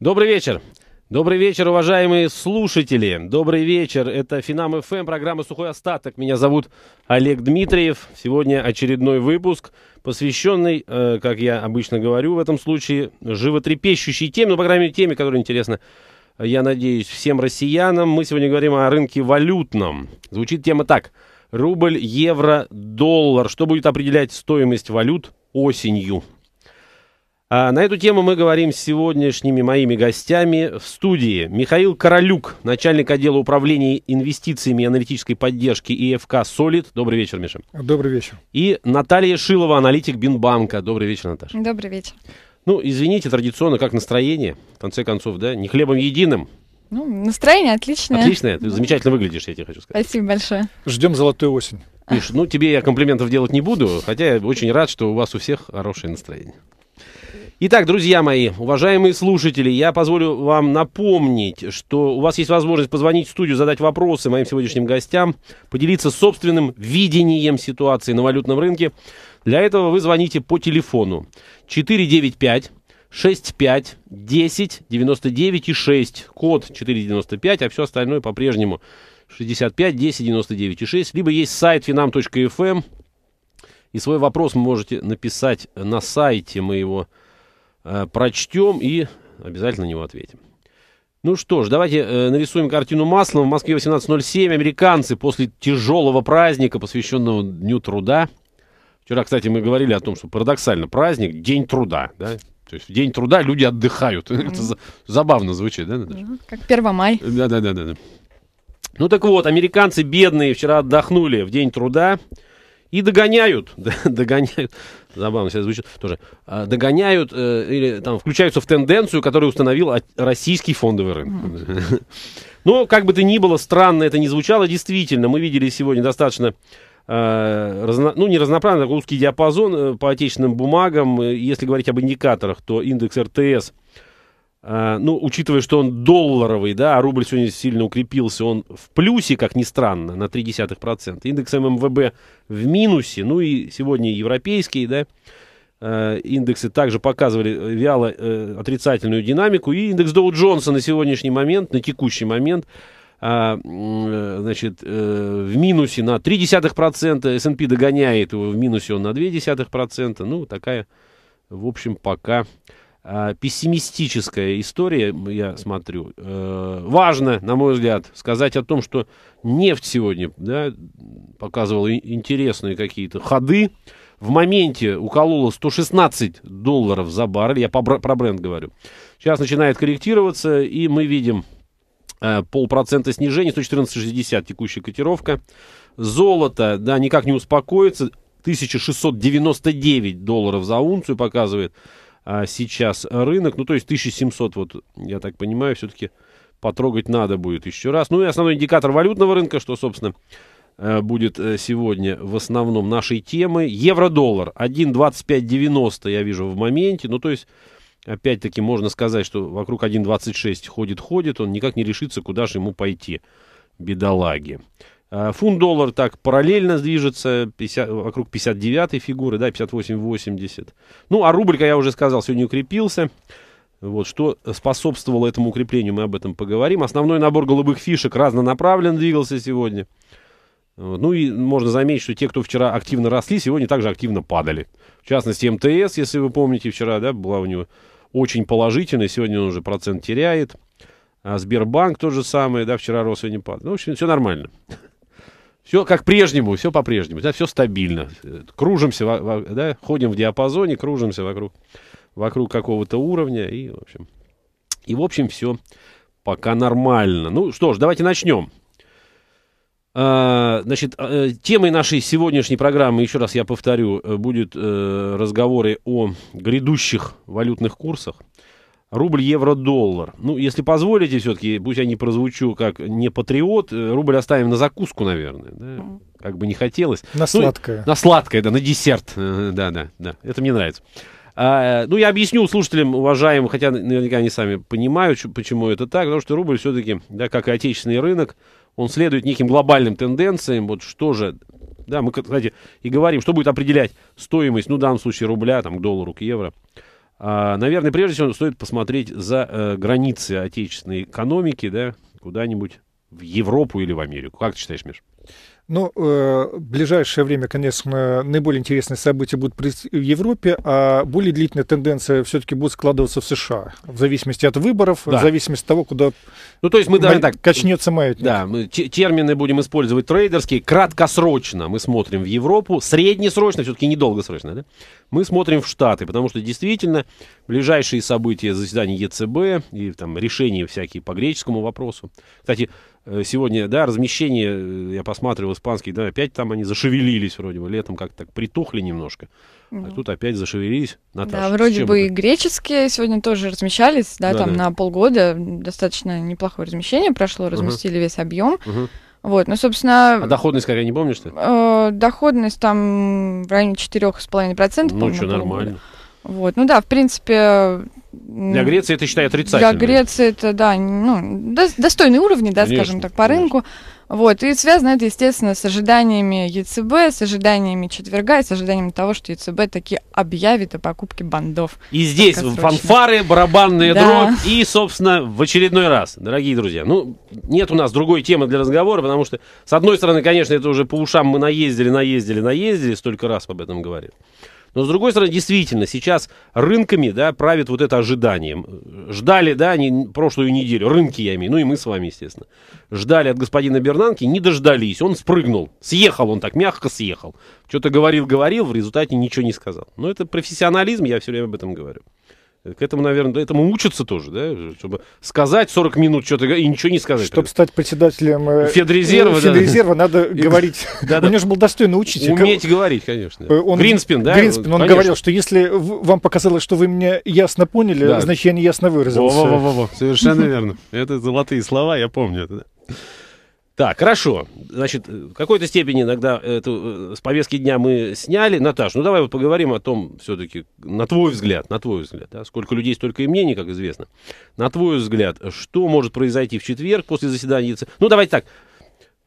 Добрый вечер. Добрый вечер, уважаемые слушатели. Добрый вечер. Это Финам ФМ, программа «Сухой остаток». Меня зовут Олег Дмитриев. Сегодня очередной выпуск, посвященный, э, как я обычно говорю в этом случае, животрепещущей теме, ну, по крайней мере, теме, которая интересна, я надеюсь, всем россиянам. Мы сегодня говорим о рынке валютном. Звучит тема так. Рубль, евро, доллар. Что будет определять стоимость валют осенью? А, на эту тему мы говорим с сегодняшними моими гостями в студии. Михаил Королюк, начальник отдела управления инвестициями и аналитической поддержки ИФК «Солид». Добрый вечер, Миша. Добрый вечер. И Наталья Шилова, аналитик Бинбанка. Добрый вечер, Наташа. Добрый вечер. Ну, извините, традиционно, как настроение, в конце концов, да, не хлебом единым, ну, настроение отличное. Отличное. Ты замечательно выглядишь, я тебе хочу сказать. Спасибо большое. Ждем золотую осень. Миш, ну тебе я комплиментов делать не буду, хотя я очень рад, что у вас у всех хорошее настроение. Итак, друзья мои, уважаемые слушатели, я позволю вам напомнить, что у вас есть возможность позвонить в студию, задать вопросы моим сегодняшним гостям, поделиться собственным видением ситуации на валютном рынке. Для этого вы звоните по телефону 495 65 10 99 и 6, код 495, а все остальное по-прежнему 65 10 99 и 6, либо есть сайт finam.fm, и свой вопрос вы можете написать на сайте, мы его э, прочтем и обязательно на него ответим. Ну что ж, давайте э, нарисуем картину маслом. В Москве 18.07 американцы после тяжелого праздника, посвященного Дню труда. Вчера, кстати, мы говорили о том, что парадоксально праздник – День труда. Да? То есть в День труда люди отдыхают. Mm. Это забавно звучит, да, Наташа? Mm, как 1 май. Да-да-да. Ну так вот, американцы бедные вчера отдохнули в День труда и догоняют, догоняют, забавно сейчас звучит тоже, а, догоняют э, или там включаются в тенденцию, которую установил российский фондовый рынок. Но ну, как бы то ни было, странно это не звучало, действительно, мы видели сегодня достаточно э, разно, ну, не разноправный, такой узкий диапазон э, по отечественным бумагам. Если говорить об индикаторах, то индекс РТС – а, ну, учитывая, что он долларовый, да, а рубль сегодня сильно укрепился, он в плюсе, как ни странно, на 0,3%. Индекс ММВБ в минусе, ну и сегодня европейские, да, а, индексы также показывали э, вяло э, отрицательную динамику. И индекс Доу Джонса на сегодняшний момент, на текущий момент, а, э, значит, в минусе на 0,3%, S&P догоняет его в минусе он на 0,2%. Ну, такая, в общем, пока а, пессимистическая история, я смотрю. Э, важно, на мой взгляд, сказать о том, что нефть сегодня да, показывала интересные какие-то ходы. В моменте уколола 116 долларов за баррель, я про бренд говорю. Сейчас начинает корректироваться, и мы видим э, полпроцента снижения, 114,60 текущая котировка. Золото, да, никак не успокоится, 1699 долларов за унцию показывает а, сейчас рынок. Ну, то есть 1700, вот, я так понимаю, все-таки потрогать надо будет еще раз. Ну и основной индикатор валютного рынка, что, собственно, э, будет э, сегодня в основном нашей темы. Евро-доллар 1.2590 я вижу в моменте. Ну, то есть, опять-таки, можно сказать, что вокруг 1.26 ходит-ходит. Он никак не решится, куда же ему пойти, бедолаги. Э, Фунт-доллар так параллельно движется, 50, вокруг 59 фигуры, да, 58-80. Ну, а рубль, как я уже сказал, сегодня укрепился. Вот, что способствовало этому укреплению, мы об этом поговорим. Основной набор голубых фишек разнонаправленно двигался сегодня. Ну и можно заметить, что те, кто вчера активно росли, сегодня также активно падали. В частности, МТС, если вы помните, вчера да, была у него очень положительная, сегодня он уже процент теряет. А Сбербанк тот же самый, да, вчера рос, сегодня падает. Ну, в общем, все нормально. Все как прежнему, все по-прежнему, да, все стабильно. Кружимся, да, ходим в диапазоне, кружимся вокруг, вокруг какого-то уровня и, в общем, и, в общем, все пока нормально. Ну что ж, давайте начнем. А, значит, а, темой нашей сегодняшней программы, еще раз я повторю, э, будет э, разговоры о грядущих валютных курсах рубль, евро, доллар. Ну, если позволите все-таки, пусть я не прозвучу как не патриот, э, рубль оставим на закуску, наверное. Да? Как бы не хотелось. На ну, На сладкое, да, на десерт. Э, да, да, да. Это мне нравится. А, ну, я объясню слушателям, уважаемым, хотя наверняка они сами понимают, почему это так, потому что рубль все-таки, да, как и отечественный рынок, он следует неким глобальным тенденциям. Вот что же, да, мы, кстати, и говорим, что будет определять стоимость, ну, в данном случае рубля, там, к доллару, к евро. А, наверное, прежде всего стоит посмотреть за э, границы отечественной экономики, да, куда-нибудь в Европу или в Америку. Как ты считаешь, Миш? Ну, в э, ближайшее время, конечно, наиболее интересные события будут в Европе, а более длительная тенденция все-таки будет складываться в США, в зависимости от выборов, да. в зависимости от того, куда ну, то есть мы, май... так, качнется маятник. Да, мы термины будем использовать трейдерские. Краткосрочно мы смотрим в Европу, среднесрочно, все-таки недолгосрочно, да? мы смотрим в Штаты, потому что действительно ближайшие события заседания ЕЦБ и там решения всякие по греческому вопросу. Кстати, Э, сегодня, да, размещение, э, я посмотрел испанский, да, опять там они зашевелились вроде бы, летом как-то так притухли немножко, mm. а тут опять зашевелились. Наташа, да, вроде бы это? и греческие сегодня тоже размещались, да, да там да. на полгода достаточно неплохое размещение прошло, разместили uh-huh. весь объем. Uh-huh. Вот, ну, собственно... А доходность какая, не помнишь ты? Э, доходность там в районе 4,5%, Ну, что, нормально. Года. Вот. Ну да, в принципе... Для Греции это, считай, отрицательно. Для Греции это, да, ну, до, достойные уровни, да, конечно, скажем так, по конечно. рынку. Вот. И связано это, естественно, с ожиданиями ЕЦБ, с ожиданиями четверга и с ожиданием того, что ЕЦБ таки объявит о покупке бандов. И здесь фанфары, барабанные да. дробь и, собственно, в очередной раз, дорогие друзья. Ну, нет у нас другой темы для разговора, потому что, с одной стороны, конечно, это уже по ушам мы наездили, наездили, наездили, столько раз об этом говорили. Но, с другой стороны, действительно, сейчас рынками, да, правит вот это ожидание. Ждали, да, они прошлую неделю, рынки я имею, ну и мы с вами, естественно, ждали от господина Бернанки, не дождались, он спрыгнул, съехал он так, мягко съехал. Что-то говорил-говорил, в результате ничего не сказал. Но это профессионализм, я все время об этом говорю. К этому, наверное, этому учатся тоже, да? Чтобы сказать 40 минут что-то и ничего не сказать. Чтобы стать председателем э, Федрезерва, э, Федрезерва да. надо говорить. Да, да. У него же был достойный учитель. Уметь говорить, конечно. Э, он, Гринспин, да? Гринспин, он говорил, что если вам показалось, что вы меня ясно поняли, значит, я не ясно выразился. совершенно верно. Это золотые слова, я помню это, да. Так, хорошо. Значит, э, в какой-то степени иногда эту, э, с повестки дня мы сняли. Наташ, ну давай вот поговорим о том, все-таки, на твой взгляд, на твой взгляд, да, сколько людей, столько и мнений, как известно. На твой взгляд, что может произойти в четверг после заседания ЕЦ? Э? Ну, давайте так,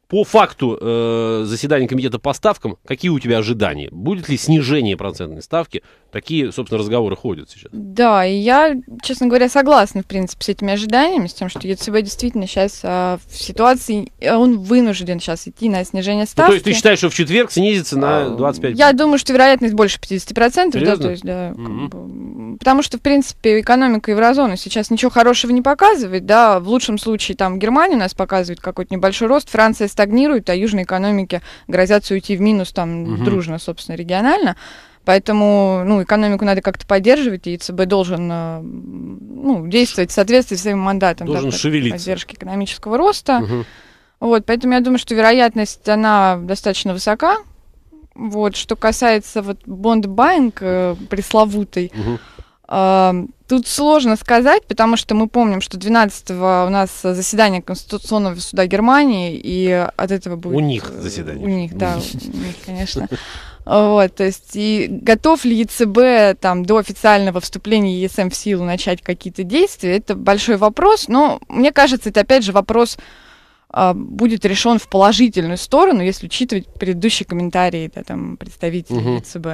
по факту э, заседания комитета по ставкам, какие у тебя ожидания? Будет ли снижение процентной ставки Такие, собственно, разговоры ходят сейчас. Да, и я, честно говоря, согласна, в принципе, с этими ожиданиями, с тем, что ЕЦБ действительно сейчас а, в ситуации, он вынужден сейчас идти на снижение ставки. Ну, то есть ты считаешь, что в четверг снизится на 25? Я думаю, что вероятность больше 50%. Серьезно? Да, то есть, да, mm как бы, потому что, в принципе, экономика еврозоны сейчас ничего хорошего не показывает, да, в лучшем случае там Германия у нас показывает какой-то небольшой рост, Франция стагнирует, а южные экономики грозятся уйти в минус там mm дружно, собственно, регионально. Поэтому ну, экономику надо как-то поддерживать, и ЦБ должен э, ну, действовать в соответствии с своим мандатом. Должен да, шевелиться. Поддержки экономического роста. Угу. Вот, поэтому я думаю, что вероятность, она достаточно высока. Вот, что касается вот бонд-банк э, пресловутый, угу. э, тут сложно сказать, потому что мы помним, что 12 у нас заседание Конституционного суда Германии, и от этого будет... У них э, заседание. У них, да, у них, конечно. Вот, то есть, и готов ли ЕЦБ там, до официального вступления ЕСМ эм в силу начать какие-то действия, это большой вопрос, но мне кажется, это опять же вопрос а, будет решен в положительную сторону, если учитывать предыдущие комментарии да, там, представителей угу. ЕЦБ.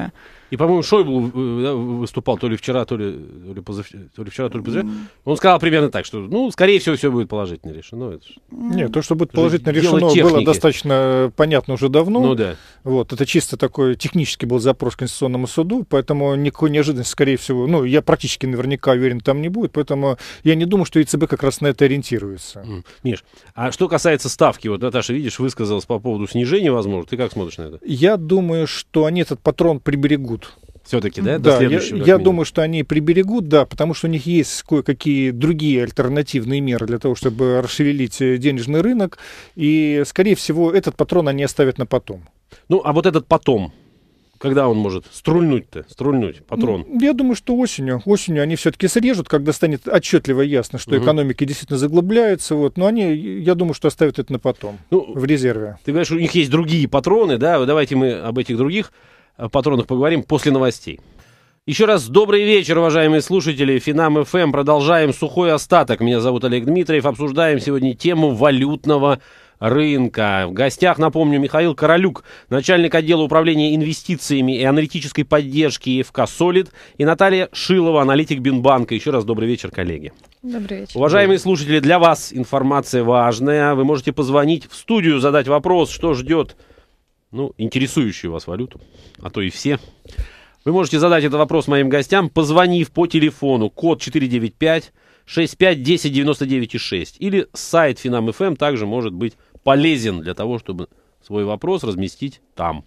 И, по-моему, Шойбл э, да, выступал то ли вчера, то ли, то ли, позавч... то ли вчера, то ли позавчера. Он сказал примерно так, что, ну, скорее всего, все будет положительно решено. Это ж... Нет, то, что будет положительно решено, было достаточно э, понятно уже давно. Ну да. Вот, это чисто такой технический был запрос к Конституционному суду, поэтому никакой неожиданности, скорее всего, ну, я практически наверняка уверен, там не будет, поэтому я не думаю, что ИЦБ как раз на это ориентируется. Миш, а что касается ставки, вот Наташа, видишь, высказалась по поводу снижения, возможно, ты как смотришь на это? Я думаю, что они этот патрон приберегут все-таки, да? До да, я, я думаю, что они приберегут, да, потому что у них есть кое-какие другие альтернативные меры для того, чтобы расшевелить э, денежный рынок. И, скорее всего, этот патрон они оставят на потом. Ну, а вот этот потом, когда он может струльнуть-то, струльнуть патрон? Ну, я думаю, что осенью. Осенью они все-таки срежут, когда станет отчетливо ясно, что угу. экономики действительно заглубляются. Вот. Но они, я думаю, что оставят это на потом, ну, в резерве. Ты говоришь, у них есть другие патроны, да? Давайте мы об этих других о патронах поговорим после новостей. Еще раз добрый вечер, уважаемые слушатели. Финам ФМ. Продолжаем сухой остаток. Меня зовут Олег Дмитриев. Обсуждаем сегодня тему валютного рынка. В гостях, напомню, Михаил Королюк, начальник отдела управления инвестициями и аналитической поддержки ЕФК «Солид», и Наталья Шилова, аналитик Бинбанка. Еще раз добрый вечер, коллеги. Добрый вечер. Уважаемые слушатели, для вас информация важная. Вы можете позвонить в студию, задать вопрос, что ждет ну, интересующую вас валюту, а то и все. Вы можете задать этот вопрос моим гостям, позвонив по телефону код 495 65 10 6 или сайт Finam.fm эм также может быть полезен для того, чтобы свой вопрос разместить там.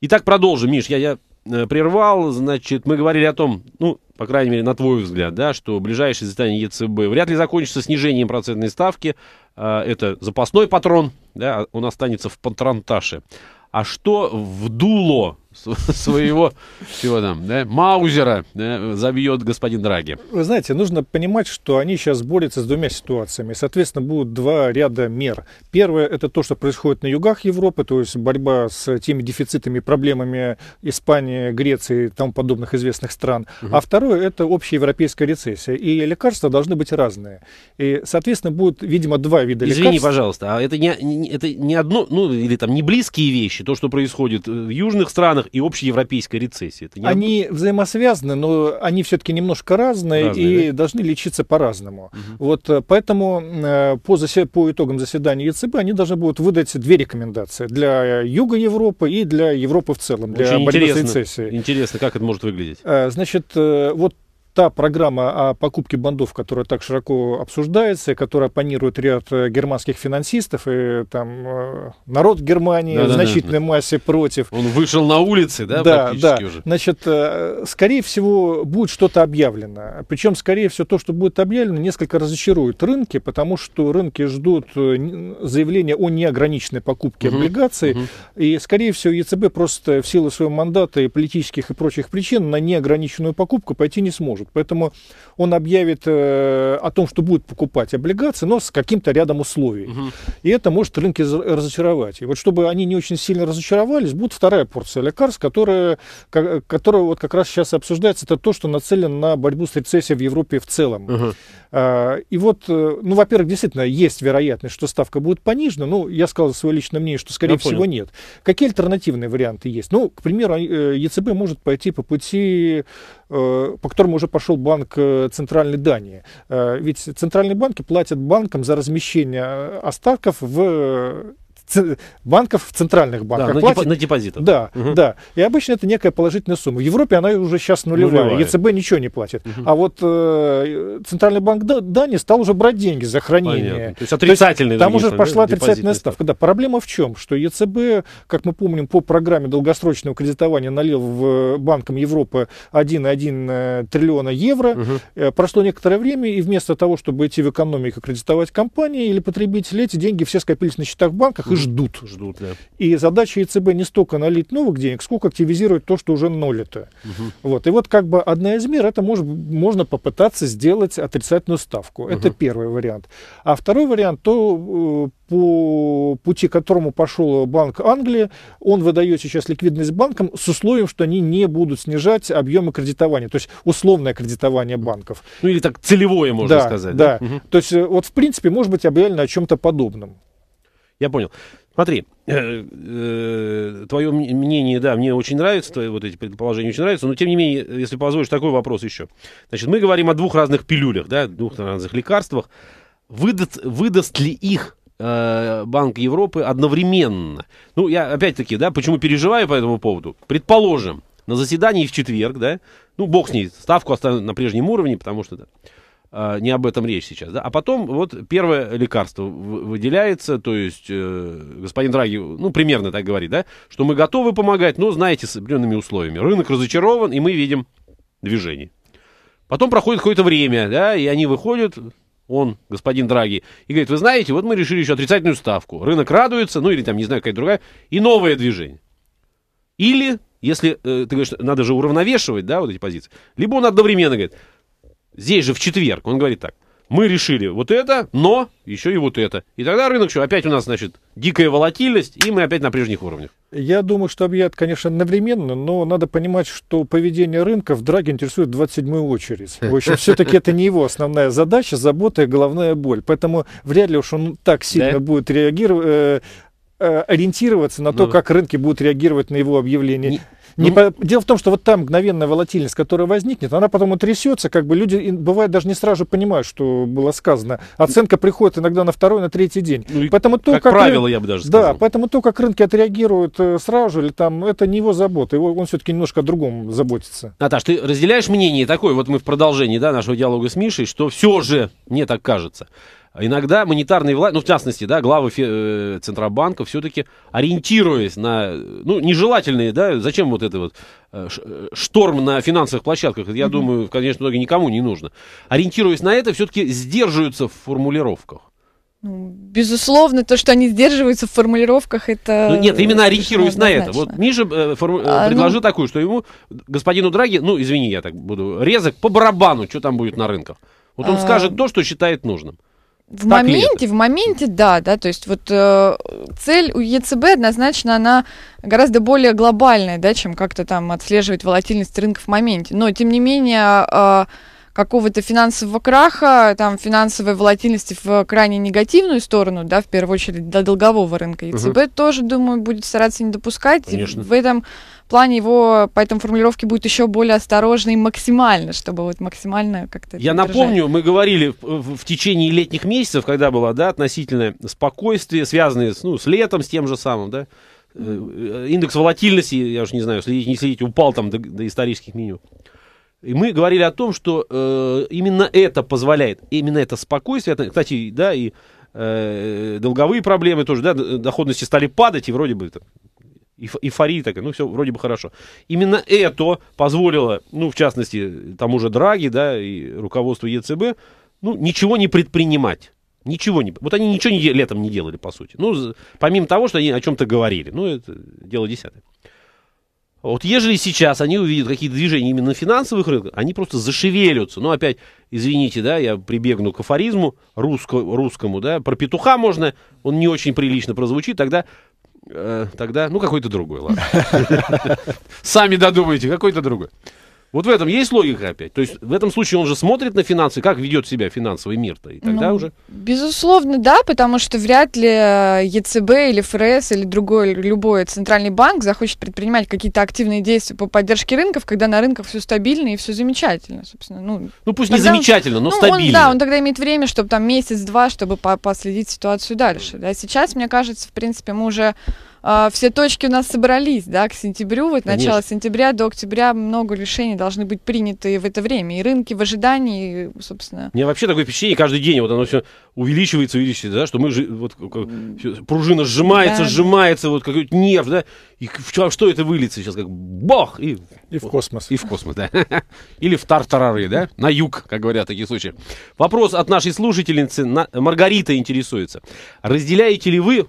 Итак, продолжим, Миш, я, я э, прервал, значит, мы говорили о том, ну, по крайней мере, на твой взгляд, да, что ближайшее заседание ЕЦБ вряд ли закончится снижением процентной ставки, а, это запасной патрон, да, он останется в патронташе. А что в дуло своего чего там, да, Маузера да, забьет господин Драги. Вы знаете, нужно понимать, что они сейчас борются с двумя ситуациями. Соответственно, будут два ряда мер. Первое – это то, что происходит на югах Европы, то есть борьба с теми дефицитами, проблемами Испании, Греции и тому подобных известных стран. Угу. А второе – это общая европейская рецессия. И лекарства должны быть разные. И, соответственно, будут, видимо, два вида Извини, лекарств. Извини, пожалуйста, а это не, это не одно, ну, или там не близкие вещи, то, что происходит в южных странах, странах и общей европейской рецессии. Это не... Они взаимосвязаны, но они все-таки немножко разные, разные и да? должны лечиться по-разному. Угу. Вот э, поэтому э, по, засед... по итогам заседания ЕЦБ они должны будут выдать две рекомендации для Юга Европы и для Европы в целом, для Очень борьбы интересно, с рецессией. Интересно, как это может выглядеть? Э, значит, вот та программа о покупке бандов, которая так широко обсуждается, которая оппонирует ряд э, германских финансистов, и там э, народ Германии да, в да, значительной да. массе против. Он вышел на улицы, да, да практически да. уже? Значит, э, скорее всего, будет что-то объявлено. Причем, скорее всего, то, что будет объявлено, несколько разочарует рынки, потому что рынки ждут заявления о неограниченной покупке угу, облигаций, угу. и, скорее всего, ЕЦБ просто в силу своего мандата и политических и прочих причин на неограниченную покупку пойти не сможет может. Поэтому он объявит э, о том, что будет покупать облигации, но с каким-то рядом условий. Угу. И это может рынки разочаровать. И вот чтобы они не очень сильно разочаровались, будет вторая порция лекарств, которая, которая вот как раз сейчас обсуждается, это то, что нацелено на борьбу с рецессией в Европе в целом. Угу. А, и вот, э, ну, во-первых, действительно, есть вероятность, что ставка будет понижена. но ну, я сказал свое личное мнение, что, скорее я всего, понял. нет. Какие альтернативные варианты есть? Ну, к примеру, а, э, ЕЦБ может пойти по пути, э, по которому уже пошел банк Центральной Дании. Э, ведь центральные банки платят банкам за размещение э, остатков в э, банков центральных банков Да, платит, на депозитах. Да, угу. да. И обычно это некая положительная сумма. В Европе она уже сейчас нулевая. нулевая. ЕЦБ ничего не платит. Угу. А вот э, Центральный банк Дании стал уже брать деньги за хранение. Понятно. То есть отрицательный. То есть, там уже пошла отрицательная ставка. Да, проблема в чем? Что ЕЦБ, как мы помним, по программе долгосрочного кредитования налил в э, банкам Европы 1,1 триллиона евро. Угу. Прошло некоторое время, и вместо того, чтобы идти в экономику кредитовать компании или потребители, эти деньги все скопились на счетах в банках, и ждут. Ждут, да. И задача ЕЦБ не столько налить новых денег, сколько активизировать то, что уже нолито. Угу. Вот. И вот как бы одна из мер, это может, можно попытаться сделать отрицательную ставку. Угу. Это первый вариант. А второй вариант, то э, по пути, которому пошел Банк Англии, он выдает сейчас ликвидность банкам с условием, что они не будут снижать объемы кредитования, то есть условное кредитование банков. Ну или так целевое, можно да, сказать. Да, да. Угу. то есть э, вот в принципе может быть объявлено о чем-то подобном. Я понял. Смотри, э, э, твое мнение, да, мне очень нравится, твои вот эти предположения очень нравятся, но тем не менее, если позволишь, такой вопрос еще. Значит, мы говорим о двух разных пилюлях, да, двух разных лекарствах. Выдаст, выдаст ли их э, Банк Европы одновременно? Ну, я опять-таки, да, почему переживаю по этому поводу? Предположим, на заседании в четверг, да, ну, бог с ней, ставку оставим на прежнем уровне, потому что, да, а, не об этом речь сейчас. Да? А потом вот первое лекарство выделяется, то есть э, господин Драги, ну, примерно так говорит, да, что мы готовы помогать, но, знаете, с определенными условиями. Рынок разочарован, и мы видим движение. Потом проходит какое-то время, да, и они выходят, он, господин Драги, и говорит, вы знаете, вот мы решили еще отрицательную ставку. Рынок радуется, ну или там, не знаю, какая-то другая, и новое движение. Или, если э, ты говоришь, надо же уравновешивать, да, вот эти позиции, либо он одновременно говорит, Здесь же в четверг он говорит так. Мы решили вот это, но еще и вот это. И тогда рынок что? Опять у нас, значит, дикая волатильность, и мы опять на прежних уровнях. Я думаю, что объят, конечно, одновременно, но надо понимать, что поведение рынка в драге интересует 27-ю очередь. В общем, все-таки это не его основная задача, забота и головная боль. Поэтому вряд ли уж он так сильно будет реагировать, э, Э, ориентироваться на то, как рынки будут реагировать на его объявление. Не, не ну, по... Дело в том, что вот там мгновенная волатильность, которая возникнет, она потом утрясется, как бы люди, бывает, даже не сразу понимают, что было сказано. Оценка приходит иногда на второй, на третий день. Ну, поэтому то, как, как правило, ры... я бы даже сказал. Да, поэтому то, как рынки отреагируют э, сразу или там, ну, это не его забота, его, он все-таки немножко о другом заботится. Наташ, ты разделяешь мнение такое, вот мы в продолжении да, нашего диалога с Мишей, что все же, мне так кажется, иногда монетарные власти, ну, в частности, да, главы фе- э, Центробанка все-таки ориентируясь на, ну, нежелательные, да, зачем вот это вот э, э, шторм на финансовых площадках, я mm-hmm. думаю, конечно, итоге никому не нужно. Ориентируясь на это, все-таки сдерживаются в формулировках. Ну, безусловно, то, что они сдерживаются в формулировках, это... Ну, нет, именно ориентируясь на это. Вот Миша э, форму... а, предложил ну... такую, что ему, господину Драги, ну, извини, я так буду резок, по барабану, что там будет на рынках. Вот он а... скажет то, что считает нужным. В так моменте, в моменте, да, да, то есть вот э, цель у ЕЦБ однозначно она гораздо более глобальная, да, чем как-то там отслеживать волатильность рынка в моменте. Но тем не менее э, какого-то финансового краха, там, финансовой волатильности в крайне негативную сторону, да, в первую очередь для долгового рынка ЕЦБ, угу. тоже, думаю, будет стараться не допускать. Конечно. И в этом плане его, поэтому формулировки будет еще более осторожной максимально, чтобы вот максимально как-то... Я поддержать. напомню, мы говорили в, в течение летних месяцев, когда было, да, относительное спокойствие, связанное с, ну, с летом, с тем же самым, да, э, э, индекс волатильности, я уж не знаю, следить, не следить, упал там до, до исторических минимумов. И мы говорили о том, что э, именно это позволяет, именно это спокойствие, кстати, да, и э, долговые проблемы тоже, да, доходности стали падать, и вроде бы это, эйфория такая, ну все, вроде бы хорошо. Именно это позволило, ну, в частности, тому же Драги, да, и руководству ЕЦБ, ну, ничего не предпринимать. Ничего не... Вот они ничего не, летом не делали, по сути. Ну, помимо того, что они о чем-то говорили. Ну, это дело десятое. Вот ежели сейчас они увидят какие-то движения именно на финансовых рынках, они просто зашевелятся. Ну, опять, извините, да, я прибегну к афоризму русско, русскому, да, про петуха можно, он не очень прилично прозвучит, тогда, э, тогда ну, какой-то другой, ладно. Сами додумайте, какой-то другой. Вот в этом есть логика опять. То есть в этом случае он же смотрит на финансы, как ведет себя финансовый мир-то, и тогда ну, уже. Безусловно, да, потому что вряд ли э, ЕЦБ или ФРС или другой любой центральный банк захочет предпринимать какие-то активные действия по поддержке рынков, когда на рынках все стабильно и все замечательно, собственно. Ну, ну пусть не замечательно, он, но ну, стабильно. Он, да, он тогда имеет время, чтобы там месяц-два, чтобы по последить ситуацию дальше. Да. Сейчас, мне кажется, в принципе, мы уже а, все точки у нас собрались, да, к сентябрю, вот Конечно. начало сентября до октября много решений должны быть приняты в это время, и рынки в ожидании, собственно. Мне вообще такое впечатление каждый день, вот оно все увеличивается, увеличивается, да, что мы же, вот, как, все, пружина сжимается, да. сжимается, вот какой-то нерв, да, и в, что это выльется сейчас, как бах! И, и в космос. И в космос, да. Или в тартарары, да, на юг, как говорят такие случаи. Вопрос от нашей слушательницы, Маргарита интересуется. Разделяете ли вы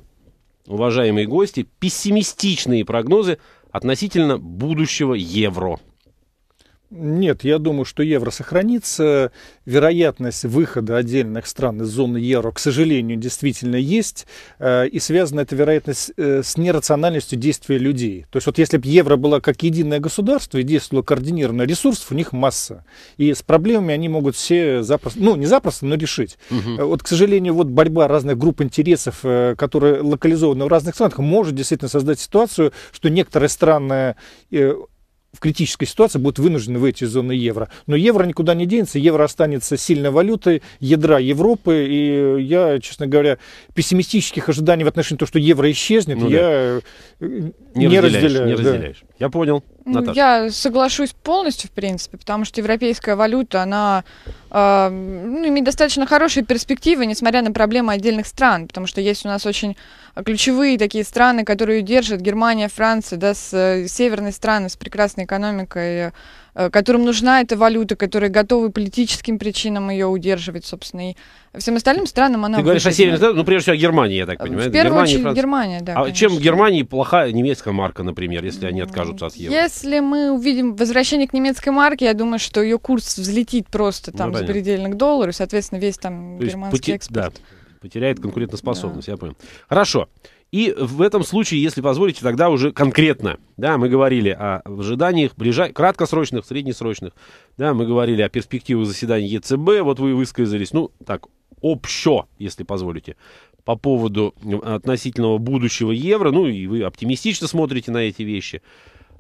уважаемые гости, пессимистичные прогнозы относительно будущего евро. Нет, я думаю, что евро сохранится. Вероятность выхода отдельных стран из зоны евро, к сожалению, действительно есть. Э, и связана эта вероятность э, с нерациональностью действия людей. То есть вот если бы евро было как единое государство и действовало координированно, ресурсов у них масса. И с проблемами они могут все запросто, ну не запросто, но решить. Угу. Вот, к сожалению, вот борьба разных групп интересов, которые локализованы в разных странах, может действительно создать ситуацию, что некоторые страны в критической ситуации будут вынуждены выйти из зоны евро. Но евро никуда не денется, евро останется сильной валютой, ядра Европы. И я, честно говоря, пессимистических ожиданий в отношении того, что евро исчезнет, ну, я э, не, не разделяю. Не да. Я понял. Ну, Наташа. Я соглашусь полностью, в принципе, потому что европейская валюта, она э, ну, имеет достаточно хорошие перспективы, несмотря на проблемы отдельных стран, потому что есть у нас очень ключевые такие страны, которые держат Германия, Франция, да, с, э, северные страны с прекрасной экономикой, Э, которым нужна эта валюта, которые готовы политическим причинам ее удерживать, собственно, и всем остальным странам она... Ты говоришь о северных странах, ну, прежде всего, о Германии, я так э, понимаю. В первую Германия, очередь Франция. Германия, да. А конечно. чем Германии плоха немецкая марка, например, если они откажутся от евро? Если мы увидим возвращение к немецкой марке, я думаю, что ее курс взлетит просто там ну, запредельно к доллару, соответственно, весь там То германский пути... экспорт. Да, потеряет конкурентоспособность, да. я понял. Хорошо. И в этом случае, если позволите, тогда уже конкретно, да, мы говорили о ожиданиях ближай... краткосрочных, среднесрочных, да, мы говорили о перспективах заседания ЕЦБ, вот вы высказались, ну, так, общо, если позволите, по поводу относительного будущего евро, ну, и вы оптимистично смотрите на эти вещи.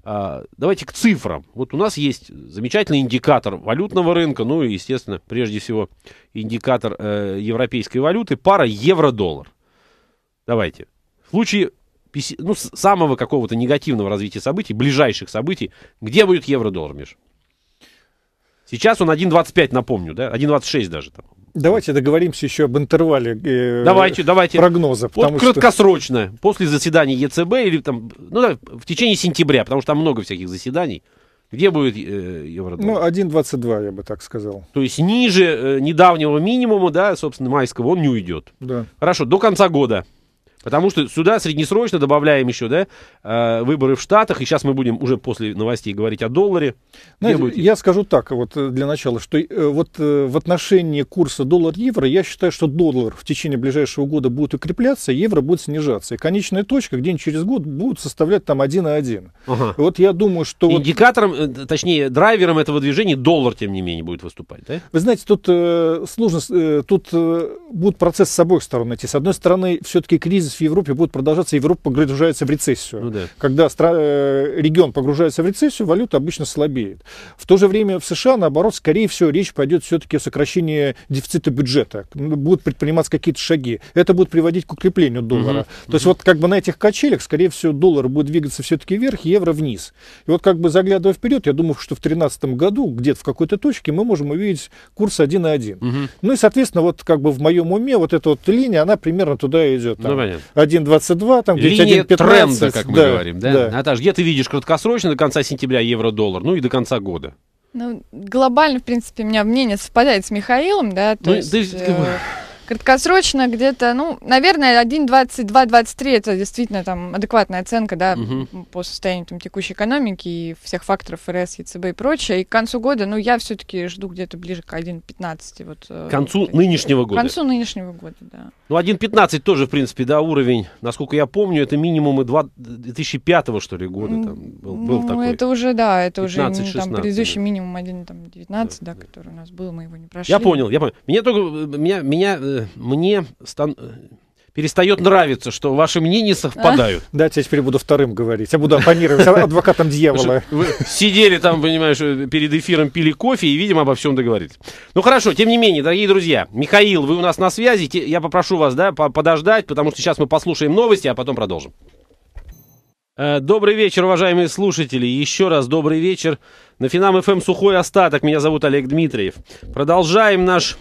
А, давайте к цифрам. Вот у нас есть замечательный индикатор валютного рынка, ну и, естественно, прежде всего, индикатор э, европейской валюты, пара евро-доллар. Давайте. В случае ну, самого какого-то негативного развития событий, ближайших событий, где будет евро-доллар, Миш? Сейчас он 1,25, напомню, да? 1,26 даже там. Давайте договоримся еще об интервале э, давайте, давайте. прогноза. Вот краткосрочно, что... после заседания ЕЦБ или там, ну да, в течение сентября, потому что там много всяких заседаний. Где будет э, евро-доллар? Ну, 1,22, я бы так сказал. То есть ниже э, недавнего минимума, да, собственно, майского, он не уйдет. Да. Хорошо, до конца года. Потому что сюда среднесрочно добавляем еще, да, э, выборы в Штатах, и сейчас мы будем уже после новостей говорить о долларе. Знаете, будет... Я скажу так, вот э, для начала, что э, вот в отношении курса доллар-евро, я считаю, что доллар в течение ближайшего года будет укрепляться, евро будет снижаться. И конечная точка где-нибудь через год будет составлять там 1,1. Ага. Вот я думаю, что... Индикатором, вот... точнее, драйвером этого движения доллар, тем не менее, будет выступать, да? Вы знаете, тут сложно, тут будет процесс с обоих сторон идти. С одной стороны, все-таки кризис кризис в Европе будет продолжаться, Европа погружается в рецессию. Ну, да. Когда стра- э, регион погружается в рецессию, валюта обычно слабеет. В то же время в США, наоборот, скорее всего, речь пойдет все-таки о сокращении дефицита бюджета. Будут предприниматься какие-то шаги. Это будет приводить к укреплению доллара. Угу, то есть вот как бы на этих качелях, скорее всего, доллар будет двигаться все-таки вверх, евро вниз. И вот как бы заглядывая вперед, я думаю, что в 2013 году где-то в какой-то точке мы можем увидеть курс 1 на 1. Угу. Ну и, соответственно, вот как бы в моем уме вот эта вот линия, она примерно туда идет. ну, понятно. 1,22, там где-то 1,15. тренда, как мы да, говорим, да? да? Наташа, где ты видишь краткосрочно до конца сентября евро-доллар, ну и до конца года? Ну, глобально, в принципе, у меня мнение совпадает с Михаилом, да, то ну, есть... Ты, э, Краткосрочно где-то, ну, наверное, 1,22-23 это действительно там адекватная оценка, да, угу. по состоянию там текущей экономики и всех факторов РС, ЕЦБ и прочее. И к концу года, ну, я все-таки жду где-то ближе к 1,15. Вот, э, к концу вот, нынешнего года? К концу нынешнего года, да. Ну, 1,15 тоже, в принципе, да, уровень, насколько я помню, это минимум и 2, 2005 что ли, года там был, был ну, такой. это уже, да, это 15, уже там, предыдущий минимум 1,19, да, да, да, который у нас был, мы его не прошли. Я понял, я понял. Меня только, меня, меня э, мне стан... перестает нравиться, что ваши мнения а? совпадают. Да, я теперь буду вторым говорить. Я буду оппонировать адвокатом дьявола. Вы сидели там, понимаешь, перед эфиром пили кофе и, видимо, обо всем договорились. Ну хорошо, тем не менее, дорогие друзья, Михаил, вы у нас на связи. Я попрошу вас да, подождать, потому что сейчас мы послушаем новости, а потом продолжим. Э, добрый вечер, уважаемые слушатели. Еще раз добрый вечер. На Финам ФМ сухой остаток. Меня зовут Олег Дмитриев. Продолжаем наш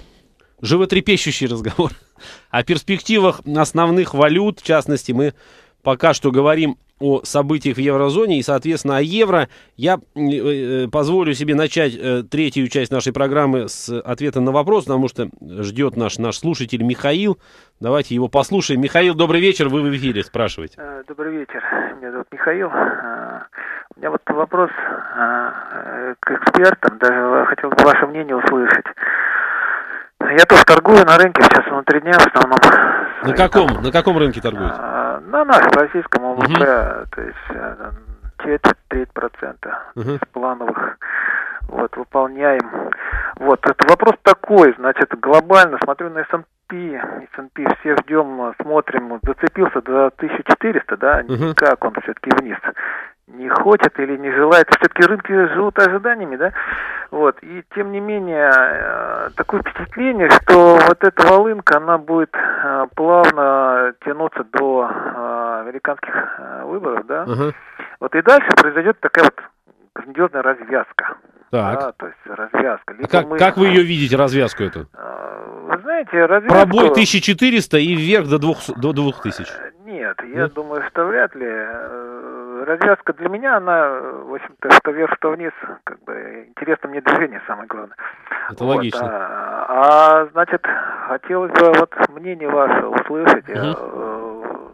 животрепещущий разговор. О перспективах основных валют, в частности, мы пока что говорим о событиях в еврозоне и, соответственно, о евро. Я э, э, позволю себе начать э, третью часть нашей программы с ответа на вопрос, потому что ждет наш, наш слушатель Михаил. Давайте его послушаем. Михаил, добрый вечер, вы в эфире, спрашивайте. Добрый вечер, меня зовут Михаил. У меня вот вопрос к экспертам, даже хотел бы ваше мнение услышать. Я тоже торгую на рынке, сейчас внутри дня в основном. На каком, там, на каком рынке торгуете? А, на нашем российском ОВП, угу. то есть э, четверть, треть процента угу. плановых. Вот, выполняем. Вот, это вопрос такой, значит, глобально, смотрю на СНП, S&P все ждем, смотрим, зацепился до 1400, да, угу. никак он все-таки вниз не хотят или не желают. Все-таки рынки живут ожиданиями, да? Вот. И тем не менее, э, такое впечатление, что вот эта волынка, она будет э, плавно тянуться до э, американских выборов, да? Угу. Вот и дальше произойдет такая вот грандиозная развязка. Так. Да, то есть развязка. Либо а как, мы... как вы ее видите, развязку эту? Вы знаете, развязку... Пробой 1400 и вверх до, двух до 2000. Нет, я ну? думаю, что вряд ли развязка для меня, она, э, в общем-то, что вверх, что вниз, как бы интересно мне движение самое главное. Это вот, логично. А, а значит, хотелось бы вот мнение ваше услышать. Угу.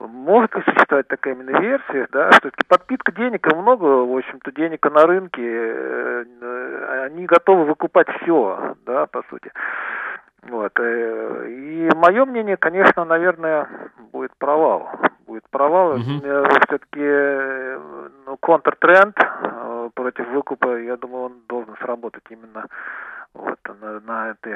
Может ли существовать такая именно версия, да, что подпитка денег, и много, в общем-то, денег на рынке, они готовы выкупать все, да, по сути. Вот. Э, и мое мнение, конечно, наверное, будет провал. Будет провал. Угу. Все-таки э, ну, контртренд э, против выкупа, я думаю, он должен сработать именно вот на, на этой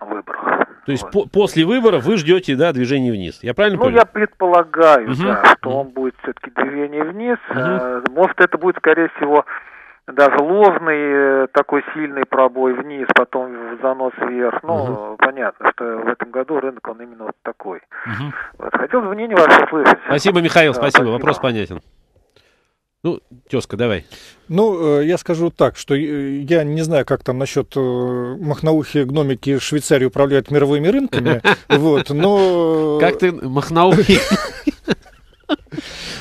выборах. То есть вот. по после выборов вы ждете да, движения вниз? Я правильно ну, понял? Ну, я предполагаю, угу. да, что угу. он будет все-таки движение вниз. Угу. Может, это будет, скорее всего, даже ложный э, такой сильный пробой вниз, потом в занос вверх. Ну, Uh -huh. понятно, что в этом году рынок он именно вот такой. Uh -huh. Вот, хотел бы мнение ваше услышать. Спасибо, Михаил, спасибо. спасибо. Вопрос понятен. Ну, тезка, давай. Ну, э, я скажу так, что э, я не знаю, как там насчет махнаухи гномики Швейцарии управляют мировыми рынками, вот, но... Как ты махнаухи?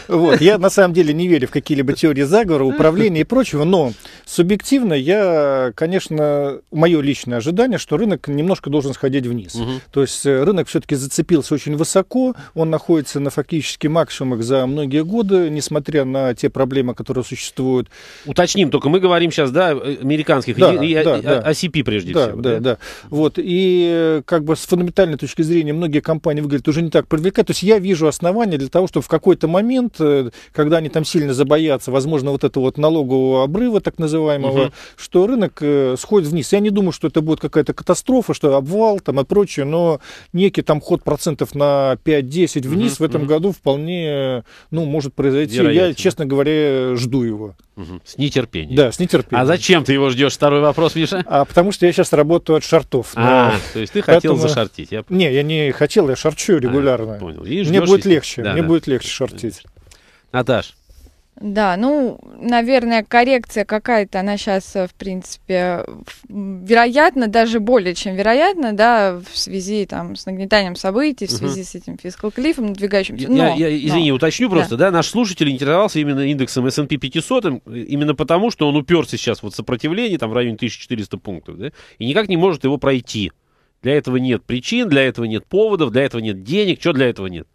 Вот. Я на самом деле не верю в какие-либо теории заговора, управления и прочего, но субъективно я, конечно, мое личное ожидание, что рынок немножко должен сходить вниз. Угу. То есть э, рынок все-таки зацепился очень высоко, он находится на фактически максимумах за многие годы, несмотря на те проблемы, которые существуют. Уточним, только мы говорим сейчас, да, э, американских, да, и, да, и, да. OCP а, прежде да, всего. Да, да, да. Вот, и э, как бы с фундаментальной точки зрения многие компании выглядят уже не так привлекательно. То есть я вижу основания для того, чтобы в какой-то момент момент, э, когда они там сильно забоятся, возможно, вот этого вот налогового обрыва, так называемого, угу. что рынок э, сходит вниз. Я не думаю, что это будет какая-то катастрофа, что обвал там и прочее, но некий там ход процентов на 5-10 вниз угу, в этом угу. году вполне, ну, может произойти. Вероятно. Я, честно говоря, жду его. Угу. С нетерпением. Да, с нетерпением. А зачем ты его ждешь? Второй вопрос, Миша. А потому что я сейчас работаю от шартов. А, но... то есть ты хотел Поэтому... зашортить. Я... Не, я не хотел, я шарчу а, регулярно. А, понял. И ждешь, Мне будет легче. Да, Мне да. будет легче шортить. Наташ. Да, ну, наверное, коррекция какая-то, она сейчас, э, в принципе, вероятно, даже более чем вероятно, да, в связи там с нагнетанием событий, в связи угу. с этим фискал клифом надвигающимся. Но, я, я, извини, но. уточню просто, да. да, наш слушатель интересовался именно индексом S&P 500, э, именно потому, что он уперся сейчас вот сопротивление, там в районе 1400 пунктов, да, и никак не может его пройти. Для этого нет причин, для этого нет поводов, для этого нет денег, что для этого нет?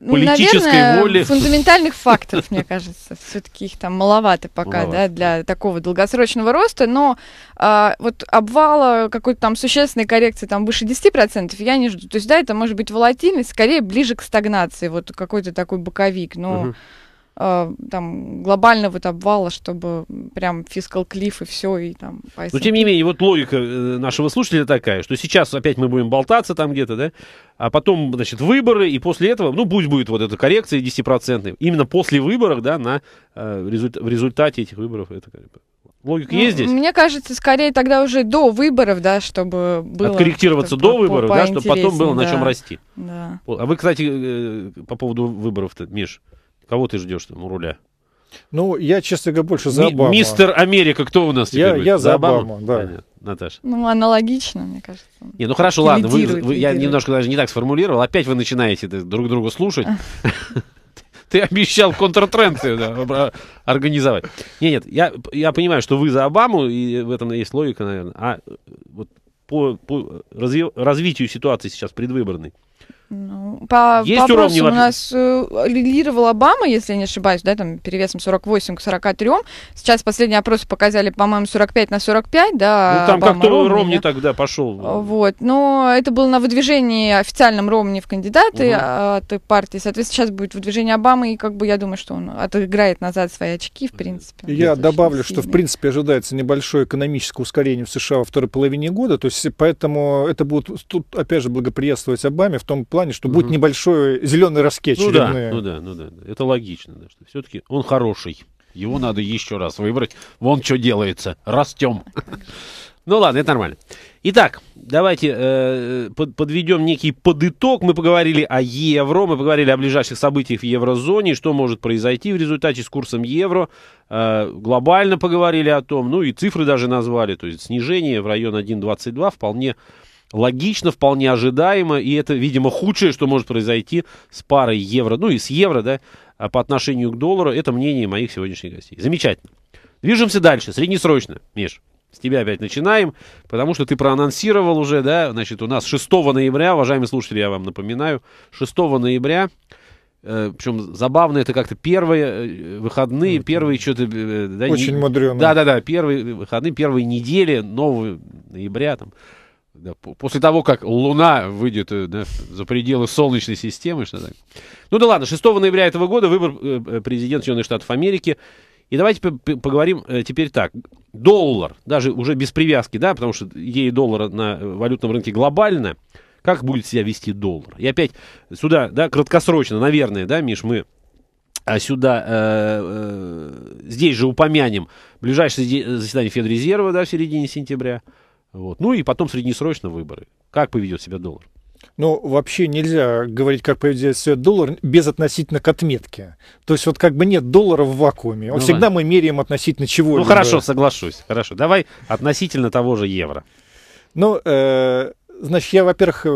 ну, политической наверное, воли. Фундаментальных факторов, мне кажется, все-таки их там маловато пока, да, для такого долгосрочного роста, но а, вот обвала какой-то там существенной коррекции там выше 10% я не жду. То есть, да, это может быть волатильность, скорее ближе к стагнации, вот какой-то такой боковик, но... Э, там глобального обвала, чтобы прям фискал клифф и все и там. Но тем не менее, вот логика э, нашего слушателя такая, что сейчас опять мы будем болтаться там где-то, да, а потом, значит, выборы, и после этого, ну, пусть будет вот эта коррекция 10%, именно после выборов, да, на, э, в результате этих выборов это Логика ну, есть здесь? Мне кажется, скорее тогда уже до выборов, да, чтобы было... Откорректироваться до выборов, да, чтобы потом было да, на чем расти. Да. А вы, кстати, по поводу выборов-то, Миш, Кого ты ждешь там у руля? Ну, я, честно говоря, больше за Обаму. Мистер Америка, кто у нас теперь? Я, я за, Обаму, Обаму да. Понятно. Наташа. Ну, аналогично, мне кажется. Не, ну хорошо, ладно, вы, вы, я немножко даже не так сформулировал. Опять вы начинаете друг друга слушать. Ты обещал контртренд э, организовать. Нет, нет, я, я понимаю, что вы за Обаму, и в этом есть логика, наверное. А э, вот по, по развитию ситуации сейчас предвыборной, ну, по, Есть по уровни у нас э, лидировал Обама, если я не ошибаюсь, да, там перевесом 48 к 43. Сейчас последние опросы показали, по-моему, 45 на 45, да. Ну, там как-то Ромни, Ромни тогда пошел. А, вот, но это было на выдвижении официальном Ромни в кандидаты угу. от партии. Соответственно, сейчас будет выдвижение Обамы, и как бы я думаю, что он отыграет назад свои очки, в принципе. Я добавлю, сильный. что, в принципе, ожидается небольшое экономическое ускорение в США во второй половине года, то есть поэтому это будет, тут, опять же, благоприятствовать Обаме в том плане, плане, что будет небольшой зеленый раскет. Ну да, ну да, ну да. Это логично, да, что все-таки он хороший. Его надо еще раз выбрать. Вон что делается. Растем. Ну ладно, это нормально. Итак, давайте э, подведем некий подыток. Мы поговорили о евро, мы поговорили о ближайших событиях в еврозоне, что может произойти в результате с курсом евро. Э, глобально поговорили о том, ну и цифры даже назвали, то есть снижение в район 1,22 вполне логично, вполне ожидаемо, и это, видимо, худшее, что может произойти с парой евро, ну и с евро, да, а по отношению к доллару. Это мнение моих сегодняшних гостей. Замечательно. Движемся дальше, среднесрочно, Миш. С тебя опять начинаем, потому что ты проанонсировал уже, да, значит, у нас 6 ноября, уважаемые слушатели, я вам напоминаю, 6 ноября, э, причем забавно, это как-то первые э, выходные, первые что-то... Э, да, Очень не... мудрено. Да-да-да, первые выходные, первые недели нового ноября, там, да, после того, как Луна выйдет э, да, за пределы Солнечной системы, что так. Ну да ладно, 6 ноября этого года выбор э, э, президента Соединенных Штатов Америки. И давайте поговорим теперь так. Доллар, даже уже без привязки, да, потому что идея доллара на валютном рынке глобальная. Как будет себя вести доллар? И опять сюда, да, краткосрочно, наверное, да, Миш, мы а, сюда, э, э, здесь же упомянем ближайшее заседание Федрезерва, да, в середине сентября – вот. Ну и потом среднесрочно выборы. Как поведет себя доллар? Ну, вообще нельзя говорить, как поведет себя доллар, без относительно к отметке. То есть вот как бы нет доллара в вакууме. ну, всегда да. мы меряем относительно чего Ну, хорошо, соглашусь. Хорошо. Давай относительно того же евро. Ну, э, значит, я, во-первых,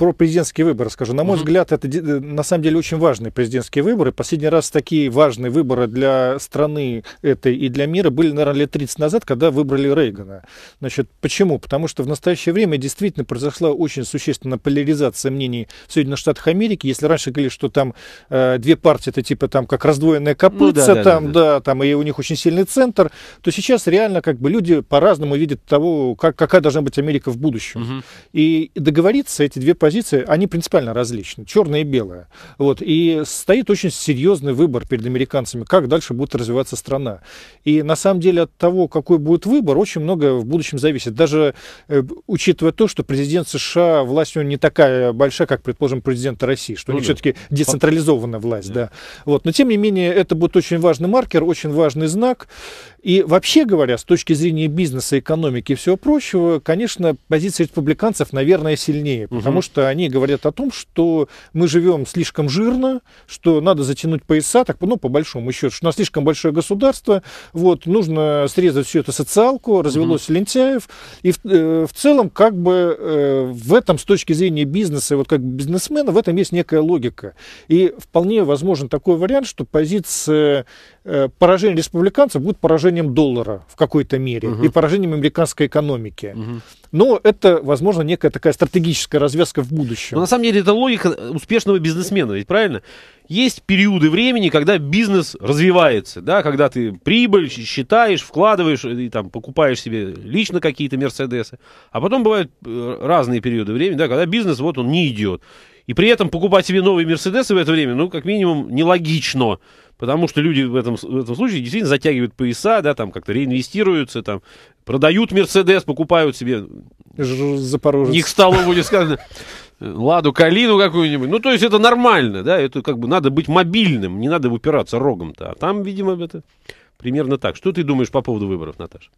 про президентские выборы скажу. На мой угу. взгляд, это э, на самом деле очень важные президентские выборы. Последний раз такие важные выборы для страны этой и для мира были, наверное, лет 30 назад, когда выбрали Рейгана. Значит, почему? Потому что в настоящее время действительно произошла очень существенная поляризация мнений в Соединенных Штатах Америки. Если раньше говорили, что там э, две партии, это типа там как раздвоенная копытца, ну, да, там, да, да, да. да, там и у них очень сильный центр, то сейчас реально как бы люди по-разному видят того, как, какая должна быть Америка в будущем. Угу. И договориться эти две позиции позиции, они принципиально различны, черное и белое. Вот, и стоит очень серьезный выбор перед американцами, как дальше будет развиваться страна. И на самом деле от того, какой будет выбор, очень много в будущем зависит. Даже э, учитывая то, что президент США, власть у него не такая большая, как, предположим, президента России, что ну, у них да. все-таки децентрализованная власть. Да. Да. Вот. Но тем не менее, это будет очень важный маркер, очень важный знак. И вообще говоря, с точки зрения бизнеса, экономики и всего прочего, конечно, позиция республиканцев, наверное, сильнее, потому угу. что они говорят о том, что мы живем слишком жирно, что надо затянуть пояса, так, ну, по большому счету, что у нас слишком большое государство, вот, нужно срезать всю эту социалку, развелось угу. лентяев, и в, э, в целом, как бы, э, в этом, с точки зрения бизнеса, вот как бизнесмена, в этом есть некая логика. И вполне возможен такой вариант, что позиция э, поражения республиканцев будет поражение поражением доллара в какой-то мере угу. и поражением американской экономики. Угу. Но это, возможно, некая такая стратегическая развязка в будущем. Но на самом деле это логика успешного бизнесмена, ведь правильно? Есть периоды времени, когда бизнес развивается, да, когда ты прибыль считаешь, вкладываешь и там покупаешь себе лично какие-то Мерседесы. А потом бывают э, разные периоды времени, да, когда бизнес вот он не идет. И при этом покупать себе новый Мерседесы в это время, ну, как минимум, нелогично. Потому что люди в этом, в этом случае действительно затягивают пояса, да, там как-то реинвестируются, там, продают Мерседес, покупают себе... Запорожец. Их стало, будет сказано. Ладу, Калину какую-нибудь. Ну, то есть это нормально, да, это как бы надо быть мобильным, не надо упираться рогом-то. А там, видимо, это примерно так. Что ты думаешь по поводу выборов, Наташа?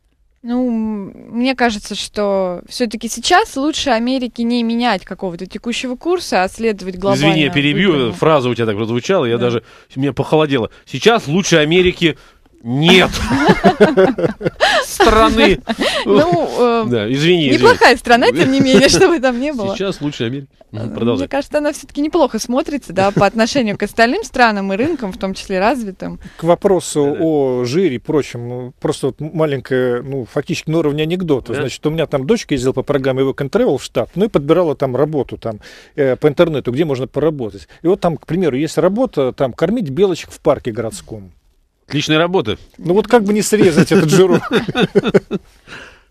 Ну, мне кажется, что все-таки сейчас лучше Америке не менять какого-то текущего курса, а следовать глобально. Извини, я перебью, фраза у тебя так прозвучала, я да. даже, меня похолодело. Сейчас лучше Америке нет! Страны! Ну, э, да, извини, Неплохая страна, тем не менее, чтобы там не было. Сейчас лучше Америка. Э, продолжай. Мне кажется, она все-таки неплохо смотрится, да, по отношению к остальным странам и рынкам, в том числе развитым. К вопросу о жире и прочем, ну, просто вот маленькая, ну, фактически на ну, уровне анекдота. Значит, у меня там дочка ездила по программе его and Travel в штат, ну и подбирала там работу там э, по интернету, где можно поработать. И вот там, к примеру, есть работа, там, кормить белочек в парке городском. Отличная работа. Ну вот как бы не срезать этот жиру.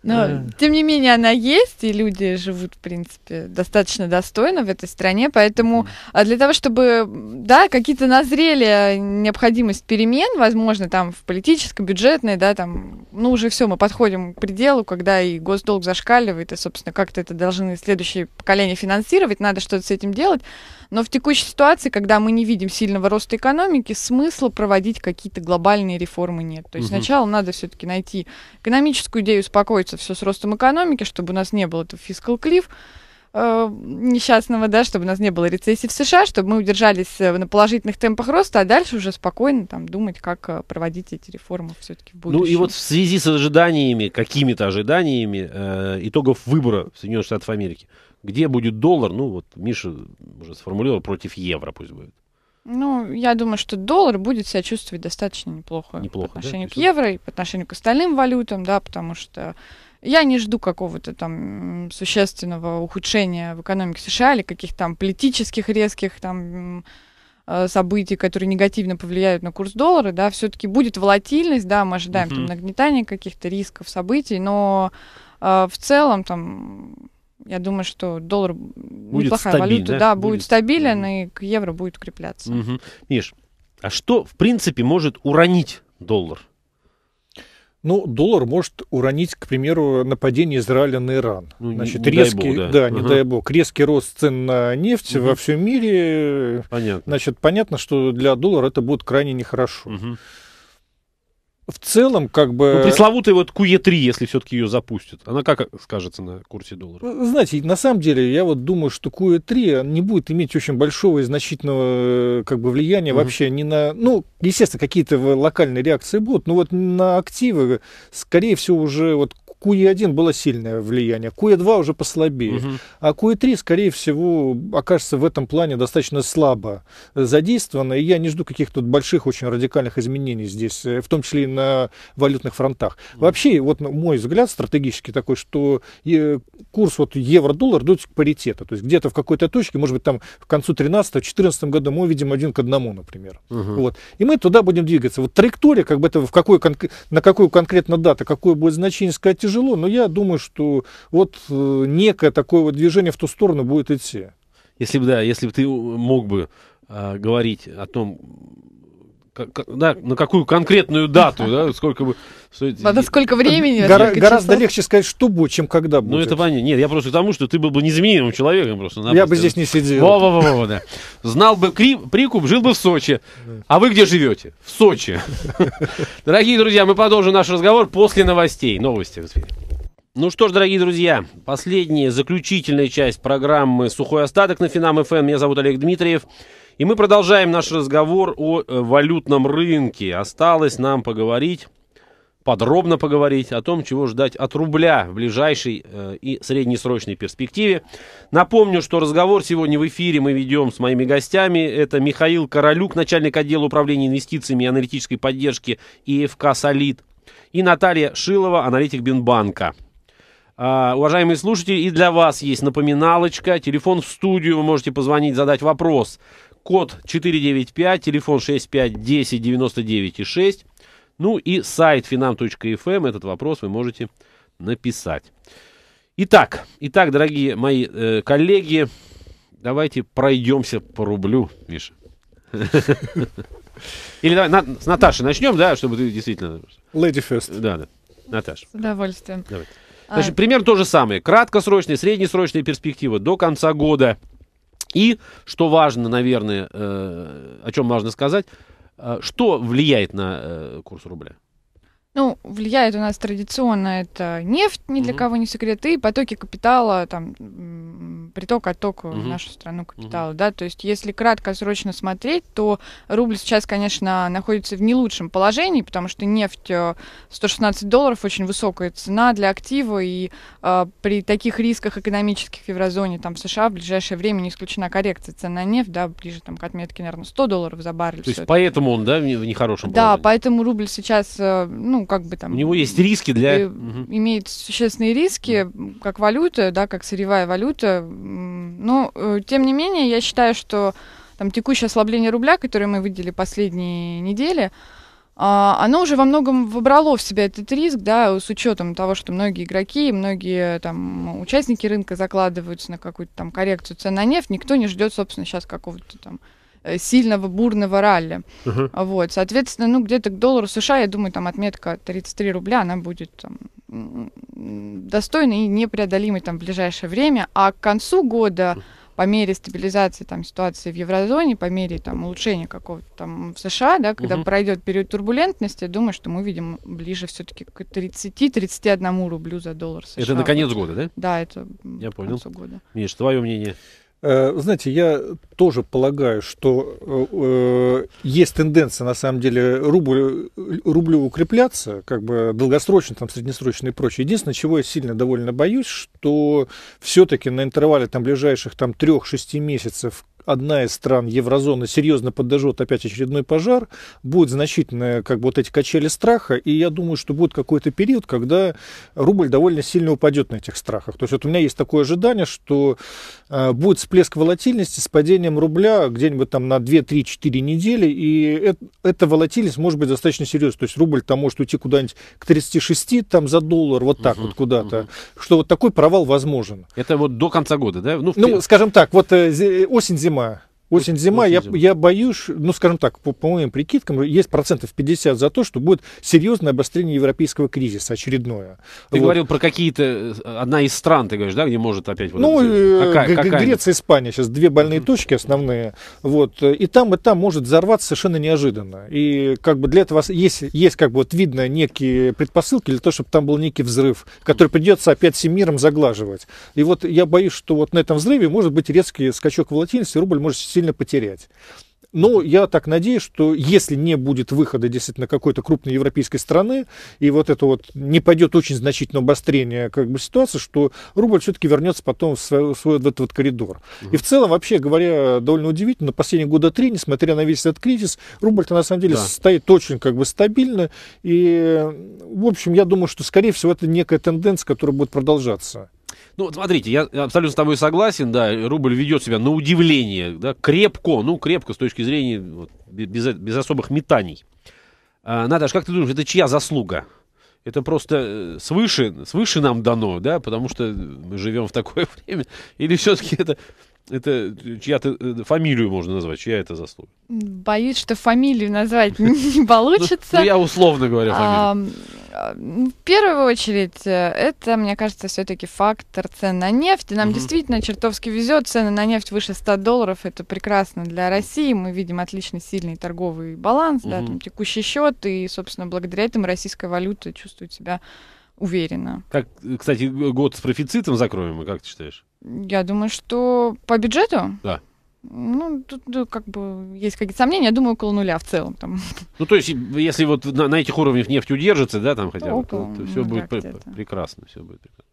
Но, тем не менее, она есть, и люди живут, в принципе, достаточно достойно в этой стране. Поэтому а, для того, чтобы, да, какие-то назрели необходимость перемен, возможно, там в политической, бюджетной, да, там, ну, уже все, мы подходим к пределу, когда и госдолг зашкаливает, и, собственно, как-то это должны следующие поколения финансировать, надо что-то с этим делать. Но в текущей ситуации, когда мы не видим сильного роста экономики, смысла проводить какие-то глобальные реформы нет. То есть угу. сначала надо все-таки найти экономическую идею, успокоиться все с ростом экономики, чтобы у нас не было этого фискал клифф несчастного, да, чтобы у нас не было рецессии в США, чтобы мы удержались э, на положительных темпах роста, а дальше уже спокойно там думать, как э, проводить эти реформы все-таки в будущем. Ну и вот в связи с ожиданиями, какими-то ожиданиями э, итогов выбора в Соединенных Штатов Америки, где будет доллар? Ну, вот Миша уже сформулировал против евро, пусть будет. Ну, я думаю, что доллар будет себя чувствовать достаточно неплохо, неплохо по отношению да? к евро и по отношению к остальным валютам, да, потому что я не жду какого-то там существенного ухудшения в экономике США или каких-то там политических резких там э, событий, которые негативно повлияют на курс доллара, да, все-таки будет волатильность, да, мы ожидаем uh-huh. там нагнетания каких-то рисков, событий, но э, в целом там я думаю, что доллар будет неплохая стабиль, валюта, да, будет, будет стабилен угу. и к евро будет укрепляться. Угу. Миш, а что в принципе может уронить доллар? Ну, доллар может уронить, к примеру, нападение Израиля на Иран. Ну, Значит, не резкий, бог, да, да не дай бог, резкий рост цен на нефть угу. во всем мире. Понятно. Значит, понятно, что для доллара это будет крайне нехорошо. Угу в целом, как бы... Ну, пресловутый вот QE3, если все-таки ее запустят. Она как скажется на курсе доллара? Ну, знаете, на самом деле, я вот думаю, что QE3 не будет иметь очень большого и значительного э, как бы влияния mm-hmm. вообще не на... Ну, естественно, какие-то локальные реакции будут, но вот на активы, скорее всего, уже вот QE1 было сильное влияние, QE2 уже послабее, угу. а QE3, скорее всего, окажется в этом плане достаточно слабо задействовано, и я не жду каких-то больших, очень радикальных изменений здесь, э, в том числе и на валютных фронтах. Вообще, вот мой взгляд стратегический такой, что э, курс вот евро-доллар идет к паритету, то есть где-то в какой-то точке, может быть, там к концу 13-14 года мы увидим один к одному, например. Угу. Вот. И мы туда будем двигаться. Вот траектория, как бы это в какой, на какую конкретно дату, какое будет значение, сказать тяжело, но я думаю, что вот э, некое такое вот движение в ту сторону будет идти. Если бы, да, если бы ты э, мог бы э, говорить о том, да, на какую конкретную дату, да, сколько бы... Надо сколько времени? Гора, сколько гораздо часов? легче сказать, что будет, чем когда ну, будет. Ну, это понятно. Нет, я просто к тому, что ты был бы незаменимым человеком просто. Напросто. Я бы здесь не сидел. Во -во -во -во, да. Знал бы кри прикуп, жил бы в Сочи. А вы где живете? В Сочи. Дорогие друзья, мы продолжим наш разговор после новостей. Новости, Ну что ж, дорогие друзья, последняя, заключительная часть программы «Сухой остаток» на Финам-ФМ. Эм. Меня зовут Олег Дмитриев. И мы продолжаем наш разговор о э, валютном рынке. Осталось нам поговорить, подробно поговорить о том, чего ждать от рубля в ближайшей э, и среднесрочной перспективе. Напомню, что разговор сегодня в эфире мы ведем с моими гостями. Это Михаил Королюк, начальник отдела управления инвестициями и аналитической поддержки ИФК «Солид». И Наталья Шилова, аналитик Бинбанка. Uh, уважаемые слушатели, и для вас есть напоминалочка. Телефон в студию, вы можете позвонить, задать вопрос, код 495, телефон 6510996. Ну и сайт finam.fm. Эм, этот вопрос вы можете написать. Итак, итак, дорогие мои э, коллеги, давайте пройдемся по рублю, Миша. Или давай на, с Наташи начнем, да, чтобы ты действительно... Lady first. Да, да. Наташа. С удовольствием. Давай. А, Значит, примерно то же самое. Краткосрочная, среднесрочная перспектива до конца года – и, что важно, наверное, э, о чем важно сказать, э, что влияет на э, курс рубля? Ну, влияет у нас традиционно это нефть, ни для mm-hmm. кого не секрет, и потоки капитала, там, приток, отток mm-hmm. в нашу страну капитала, mm-hmm. да, то есть если краткосрочно смотреть, то рубль сейчас, конечно, находится в не лучшем положении, потому что нефть 116 э, долларов, очень высокая цена для актива, и э, при таких рисках экономических в еврозоне, там, в США в ближайшее время не исключена коррекция цен на нефть, да, ближе там к отметке, наверное, 100 долларов за баррель. То есть поэтому это. он, да, в нехорошем да, положении? Да, поэтому рубль сейчас, э, ну, ну, как бы там... У него есть риски для... Имеет существенные риски, как валюта, да, как сырьевая валюта. Но, э, тем не менее, я считаю, что там текущее ослабление рубля, которое мы видели последние недели, а, оно уже во многом выбрало в себя этот риск, да, с учетом того, что многие игроки, многие там участники рынка закладываются на какую-то там коррекцию цен на нефть, никто не ждет, собственно, сейчас какого-то там Э, сильного бурного ралли. Uh-huh. Вот, соответственно, ну где-то к доллару США, я думаю, там отметка 33 рубля, она будет там, достойной и непреодолимой там в ближайшее время, а к концу года по мере стабилизации там ситуации в еврозоне, по мере там улучшения какого-то там в США, да, когда угу. пройдет период турбулентности, я думаю, что мы видим ближе все-таки к 30-31 рублю за доллар США. Это на конец года, да? Да, это я понял. года. Миш, твое мнение? Э, знаете, я тоже полагаю, что э, э, есть тенденция, на самом деле, рубль, рублю укрепляться, как бы долгосрочно, там, среднесрочно и прочее. Единственное, чего я сильно довольно боюсь, что все-таки на интервале там, ближайших там, 3-6 месяцев одна из стран еврозоны серьезно подожжет опять очередной пожар, будет значительная, как бы вот эти качели страха, и я думаю, что будет какой-то период, когда рубль довольно сильно упадет на этих страхах. То есть вот у меня есть такое ожидание, что э, будет всплеск волатильности с падением рубля где-нибудь там на 2-3-4 недели, и это, эта волатильность может быть достаточно серьезной. То есть рубль там может уйти куда-нибудь к 36 там за доллар, вот так угу, вот куда-то, угу. что вот такой провал возможен. Это вот до конца года, да? Ну, в... ну скажем так, вот э, осень-зима видимо, Осень-зима, я, я боюсь, ну, скажем так, по, по моим прикидкам, есть процентов 50 за то, что будет серьезное обострение европейского кризиса очередное. Ты вот. говорил про какие-то, э, одна из стран, ты говоришь, да, где может опять... Вот ну, это, э, какая, какая Греция, Испания, сейчас две больные точки основные, вот, э, и там, и там может взорваться совершенно неожиданно. И как бы для этого есть, есть как бы вот видно некие предпосылки для того, чтобы там был некий взрыв, который придется опять всем миром заглаживать. И вот я боюсь, что вот на этом взрыве может быть резкий скачок волатильности, рубль может сильно сильно потерять. Но я так надеюсь, что если не будет выхода действительно какой-то крупной европейской страны, и вот это вот не пойдет очень значительное обострение как бы, ситуации, что рубль все-таки вернется потом в, свой, в свой в этот вот коридор. Угу. И в целом, вообще говоря, довольно удивительно, последние года три, несмотря на весь этот кризис, рубль-то на самом деле да. стоит очень как бы стабильно. И, в общем, я думаю, что, скорее всего, это некая тенденция, которая будет продолжаться. Ну, смотрите, я абсолютно с тобой согласен, да, рубль ведет себя на удивление, да, крепко, ну, крепко с точки зрения, вот, без, без особых метаний. А, Наташа, как ты думаешь, это чья заслуга? это просто э, свыше, свыше нам дано, да, потому что мы живем в такое время, или все-таки это это чья-то э, фамилию можно назвать, чья это заслуга? Боюсь, что фамилию назвать не получится. Ну, я условно говорю. фамилию. в первую очередь, э, это, мне кажется, все-таки фактор цен на нефть. нам действительно чертовски везет. Цены на нефть выше 100 долларов. Это прекрасно для России. Мы видим отличный сильный торговый баланс, текущий счет. И, собственно, благодаря этому российская валюта чувствует себя уверенно. Как, э, кстати, год с профицитом закроем, а как ты считаешь? Я думаю, что по бюджету? Да. Ну, тут ну, как бы есть какие-то сомнения, я думаю, около нуля в целом. Там. Ну, то есть, если вот на, на этих уровнях нефть удержится, да, там хотя бы, то, то все ну, будет пр- прекрасно, все будет прекрасно.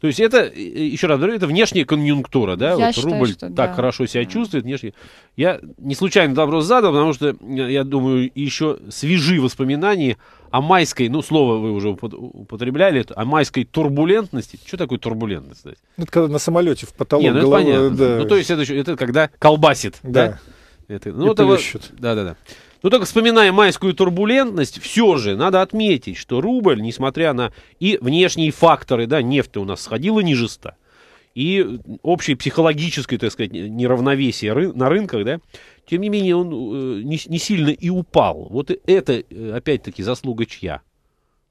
То есть это, э, еще раз говорю, это внешняя конъюнктура, да? Я вот считаю, рубль что, так да. хорошо себя чувствует внешне. Я не случайно вопрос задал, потому что, э, я думаю, еще свежие воспоминания о майской, ну, слово вы уже употребляли, о майской турбулентности. Что такое турбулентность? Кстати? Ну, это когда на самолете в потолок Нет, ну, головы. понятно. Да. Ну, то есть это, это когда колбасит, да? да? Это, ну, и это, плещут. Да, да, да. Но ну, только вспоминая майскую турбулентность, все же надо отметить, что рубль, несмотря на и внешние факторы, да, нефть у нас сходила ниже 100, и общее психологическое, так сказать, неравновесие ры на рынках, да, тем не менее он э, не, не сильно и упал. Вот это, э, опять-таки, заслуга чья?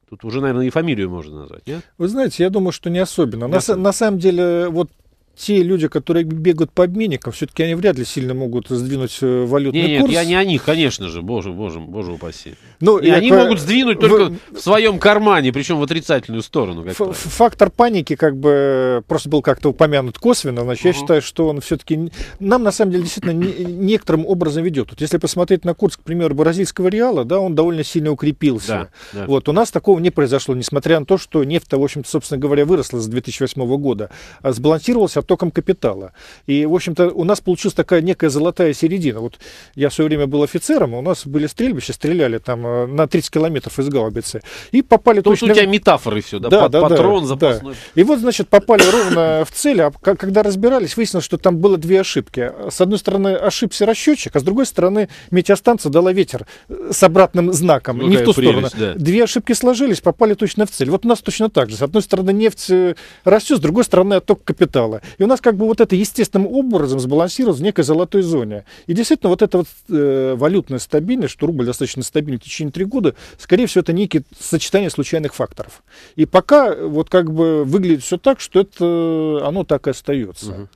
Тут уже, наверное, и фамилию можно назвать, нет? Вы знаете, я думаю, что не особенно. на, особенно. на самом деле, вот те люди, которые бегают по обменникам, все-таки они вряд ли сильно могут сдвинуть э, валютный нет, курс. Нет, я не они, конечно же, боже, боже, боже упаси. Ну, и я они к... могут сдвинуть только в, в своем кармане, причем в отрицательную сторону. Ф- фактор паники как бы просто был как-то упомянут косвенно, значит, uh-huh. я считаю, что он все-таки нам на самом деле действительно не, некоторым образом ведет. Вот если посмотреть на курс, к примеру, бразильского реала, да, он довольно сильно укрепился. Да, да. Вот у нас такого не произошло, несмотря на то, что нефть, в общем-то, собственно говоря, выросла с 2008 года, а сбалансировался оттоком капитала. И, в общем-то, у нас получилась такая некая золотая середина. Вот я все время был офицером, а у нас были стрельбища, стреляли там э, на 30 километров из гаубицы. И попали... То точно... есть у тебя метафоры все, да? да, Под, да патрон, да, запасной. Да. И вот, значит, попали ровно в цель. А когда разбирались, выяснилось, что там было две ошибки. С одной стороны, ошибся расчетчик, а с другой стороны, метеостанция дала ветер э, с обратным знаком. Ну, не в ту прелесть, сторону. Да. Две ошибки сложились, попали точно в цель. Вот у нас точно так же. С одной стороны, нефть э, растет, с другой стороны, отток капитала. И у нас как бы вот это естественным образом сбалансировалось в некой золотой зоне. И действительно вот эта вот э, валютная стабильность, что рубль достаточно стабильный в течение три года, скорее всего, это некие сочетание случайных факторов. И пока вот как бы выглядит все так, что это э, оно так и остается. Угу.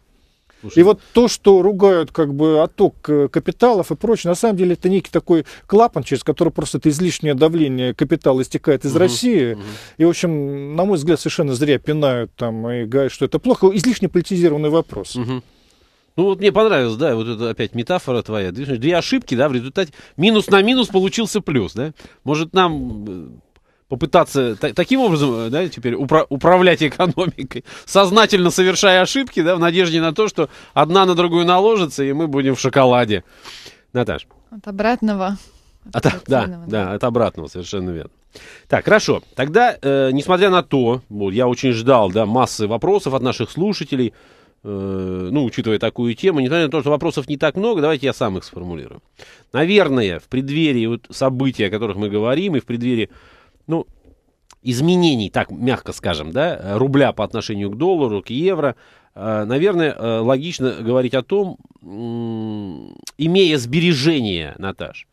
Слушай, и вот то, что ругают как бы отток э, капиталов и прочее, на самом деле это некий такой клапан, через который просто это излишнее давление капитала истекает из угу, России. Угу. И, в общем, на мой взгляд, совершенно зря пинают там и говорят, что это плохо. Излишне политизированный вопрос. Угу. Ну вот мне понравилось, да, вот это опять метафора твоя. Две ошибки, да, в результате минус на минус получился плюс, да. Может нам э, попытаться та- таким образом, э, да, теперь упра- управлять экономикой, сознательно совершая ошибки, да, в надежде на то, что одна на другую наложится, и мы будем в шоколаде. Наташ. От обратного. От, от да, да, от обратного, совершенно верно. Так, хорошо. Тогда, э, несмотря на то, вот, я очень ждал, да, массы вопросов от наших слушателей, э, ну, учитывая такую тему, несмотря на то, что вопросов не так много, давайте я сам их сформулирую. Наверное, в преддверии вот событий, о которых мы говорим, и в преддверии ну, изменений, так мягко скажем, да, рубля по отношению к доллару, к евро, э, наверное, э, логично говорить о том, имея сбережения, Наташ,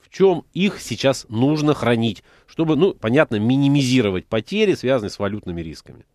в чем их сейчас нужно хранить, чтобы, ну, понятно, минимизировать потери, связанные с валютными рисками.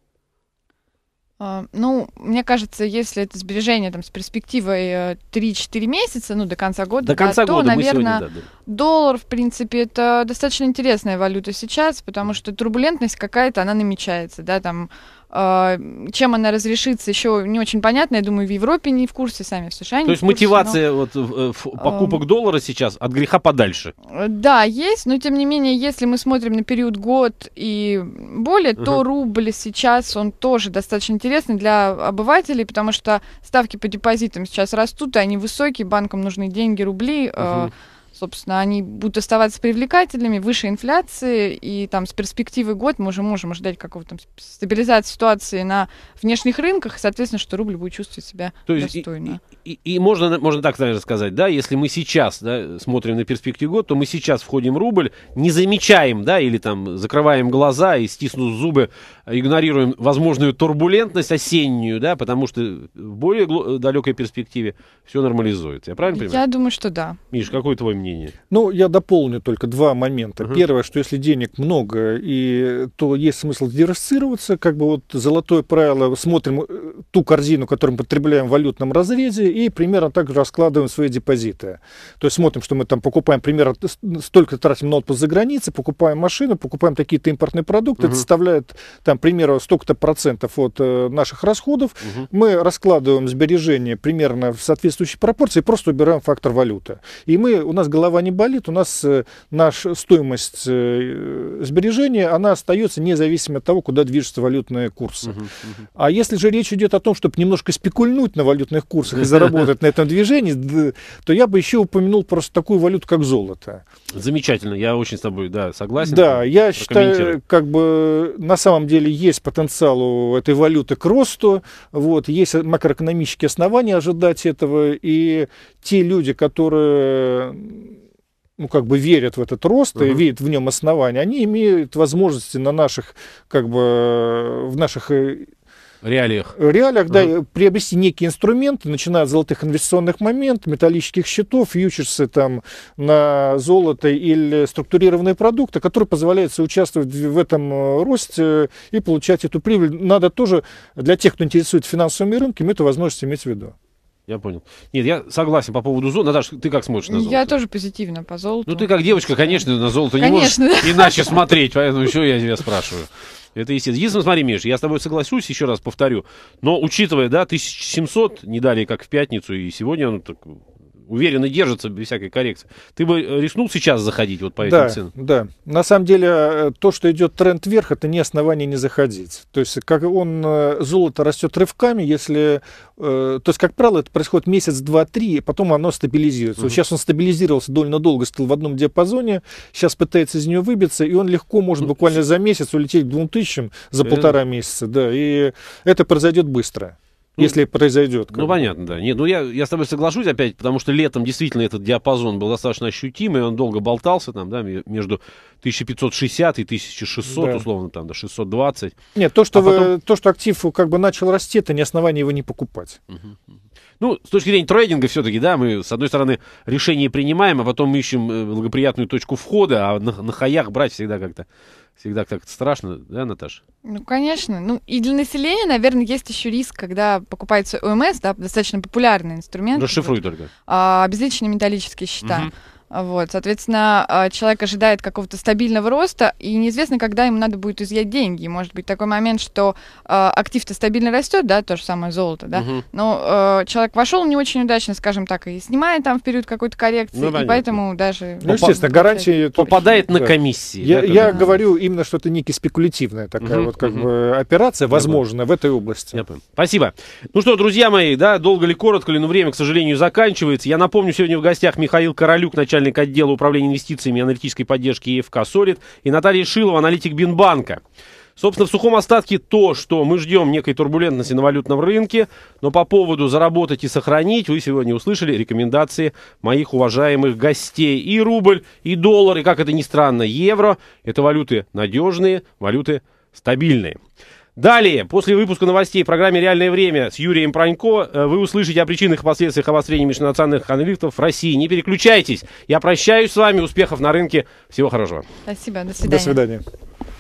А, ну, мне кажется, если это сбережение там, с перспективой 3-4 э, месяца, ну, до конца года, до да, конца то, наверное, сегодня, да. доллар, в принципе, это достаточно интересная валюта сейчас, потому что турбулентность какая-то, она намечается, да, там а, чем она разрешится, еще не очень понятно. Я думаю, в Европе не в курсе, сами в США не То есть в курсе, мотивация но... вот, э, покупок доллара сейчас от греха подальше? Э, да, есть, но тем не менее, если мы смотрим на период год и более, угу. то рубль сейчас, он тоже достаточно интересный для обывателей, потому что ставки по депозитам сейчас растут, и они высокие, банкам нужны деньги, рубли. Угу собственно, они будут оставаться привлекательными, выше инфляции, и там с перспективы год мы уже можем ожидать какого-то там стабилизации ситуации на внешних рынках, и, соответственно, что рубль будет чувствовать себя То есть достойно. И, и, и можно, можно так, наверное, сказать, да, если мы сейчас да, смотрим на перспективу год, то мы сейчас входим в рубль, не замечаем, да, или там закрываем глаза и стиснув зубы, игнорируем возможную турбулентность осеннюю, да, потому что в более э, далекой перспективе все нормализуется. Я правильно понимаю? Я думаю, что да. Миш, какое твое мнение? Ну, я дополню только два момента. Угу. Первое, что если денег много, и, то есть смысл диверсифицироваться. Как бы вот золотое правило, смотрим э, ту корзину, которую мы потребляем в валютном разрезе, и примерно так же раскладываем свои депозиты. То есть смотрим, что мы там покупаем примерно столько тратим на отпуск за границей, покупаем машину, покупаем какие-то импортные продукты, угу. это составляет там там, к столько-то процентов от э, наших расходов, угу. мы раскладываем сбережения примерно в соответствующей пропорции, просто убираем фактор валюты. И мы, у нас голова не болит, у нас э, наша стоимость э, сбережения, она остается независимо от того, куда движутся валютные курсы. угу. А если же речь идет о том, чтобы немножко спекульнуть на валютных курсах и заработать на этом движении, то я бы еще упомянул просто такую валюту, как золото. Замечательно, я очень с тобой, да, согласен. Да, я считаю, как бы на самом деле деле есть потенциал у этой валюты к росту, вот, есть макроэкономические основания ожидать этого, и те люди, которые ну, как бы верят в этот рост uh-huh. и видят в нем основания, они имеют возможности на наших, как бы, в наших э, реалиях. реалиях, да, угу. приобрести некие инструменты, начиная от золотых инвестиционных моментов, металлических счетов, фьючерсы там на золото или структурированные продукты, которые позволяют соучаствовать в этом э, росте и получать эту прибыль. Надо тоже, для тех, кто интересует финансовыми рынками, эту возможность иметь в виду. Я понял. Нет, я согласен по поводу золота. Наташа, ты как смотришь на золото? Я тоже позитивно по золоту. Ну, ты как девочка, конечно, на золото конечно. не можешь иначе смотреть, поэтому еще я тебя спрашиваю. Это естественно. Единственное, смотри, Миша, я с тобой согласусь. еще раз повторю, но учитывая, да, 1700, не далее, как в пятницу, и сегодня, ну, так, уверенно держится без всякой коррекции. Ты бы э, рискнул сейчас заходить вот по этим да, ценам? Да, на самом деле э, то, что идет тренд вверх, это не основание не заходить. То есть как он, э, золото растет рывками, если, то есть как правило это происходит месяц, два, три, потом оно стабилизируется. Угу. Вот сейчас он стабилизировался довольно долго, стал в одном диапазоне, сейчас пытается из нее выбиться, и он легко может ну, буквально за месяц улететь к двум тысячам за полтора месяца, да, и это произойдет быстро. Ну, если произойдет. ну, понятно, да. Нет, ну, я, я с тобой соглашусь опять, потому что летом действительно этот диапазон был достаточно ощутимый, он долго болтался там, да, между 1560 и 1600, да. условно, там, до 620. Нет, то что, а вы, потом... то, что актив э, как бы начал расти, это не основание его не покупать. Угу. Ну, с точки зрения трейдинга все-таки, да, мы, с одной стороны, решение принимаем, а потом ищем э, благоприятную точку входа, а на, на хаях брать всегда как-то всегда так страшно, да, Наташа? Ну, конечно. Ну, и для населения, наверное, есть еще риск, когда покупается ОМС, да, достаточно популярный инструмент. Расшифруй только. А, обезличенные металлические счета. Угу. Вот, соответственно, а, человек ожидает какого-то стабильного роста, и неизвестно, когда ему надо будет изъять деньги. Может быть такой момент, что а, актив-то стабильно растет, да, то же самое золото, да, угу. но а, человек вошел не очень удачно, скажем так, и снимает там в период какой-то коррекции, ну, и поэтому даже... Ну, естественно, гарантия... Попадает на комиссии. Я, да, я да. говорю именно, что это некий спекулятивная такая угу, вот как угу. бы операция, возможно, в этой области. Я Спасибо. Ну что, друзья мои, да, долго ли, коротко ли, но время, к сожалению, заканчивается. Я напомню, сегодня в гостях Михаил Королюк, начальник начальник отдела управления инвестициями и аналитической поддержки ЕФК «Солид», и Наталья Шилова, аналитик Бинбанка. Собственно, в сухом остатке то, что мы ждем некой турбулентности на валютном рынке, но по поводу заработать и сохранить вы сегодня услышали рекомендации моих уважаемых гостей. И рубль, и доллар, и, как это ни странно, евро – это валюты надежные, валюты стабильные. Далее, после выпуска новостей в программе «Реальное время» с Юрием Пронько э, вы услышите о причинах и последствиях обострения межнациональных конфликтов в России. Не переключайтесь. Я прощаюсь с вами. Успехов на рынке. Всего хорошего. Спасибо. До свидания. До свидания.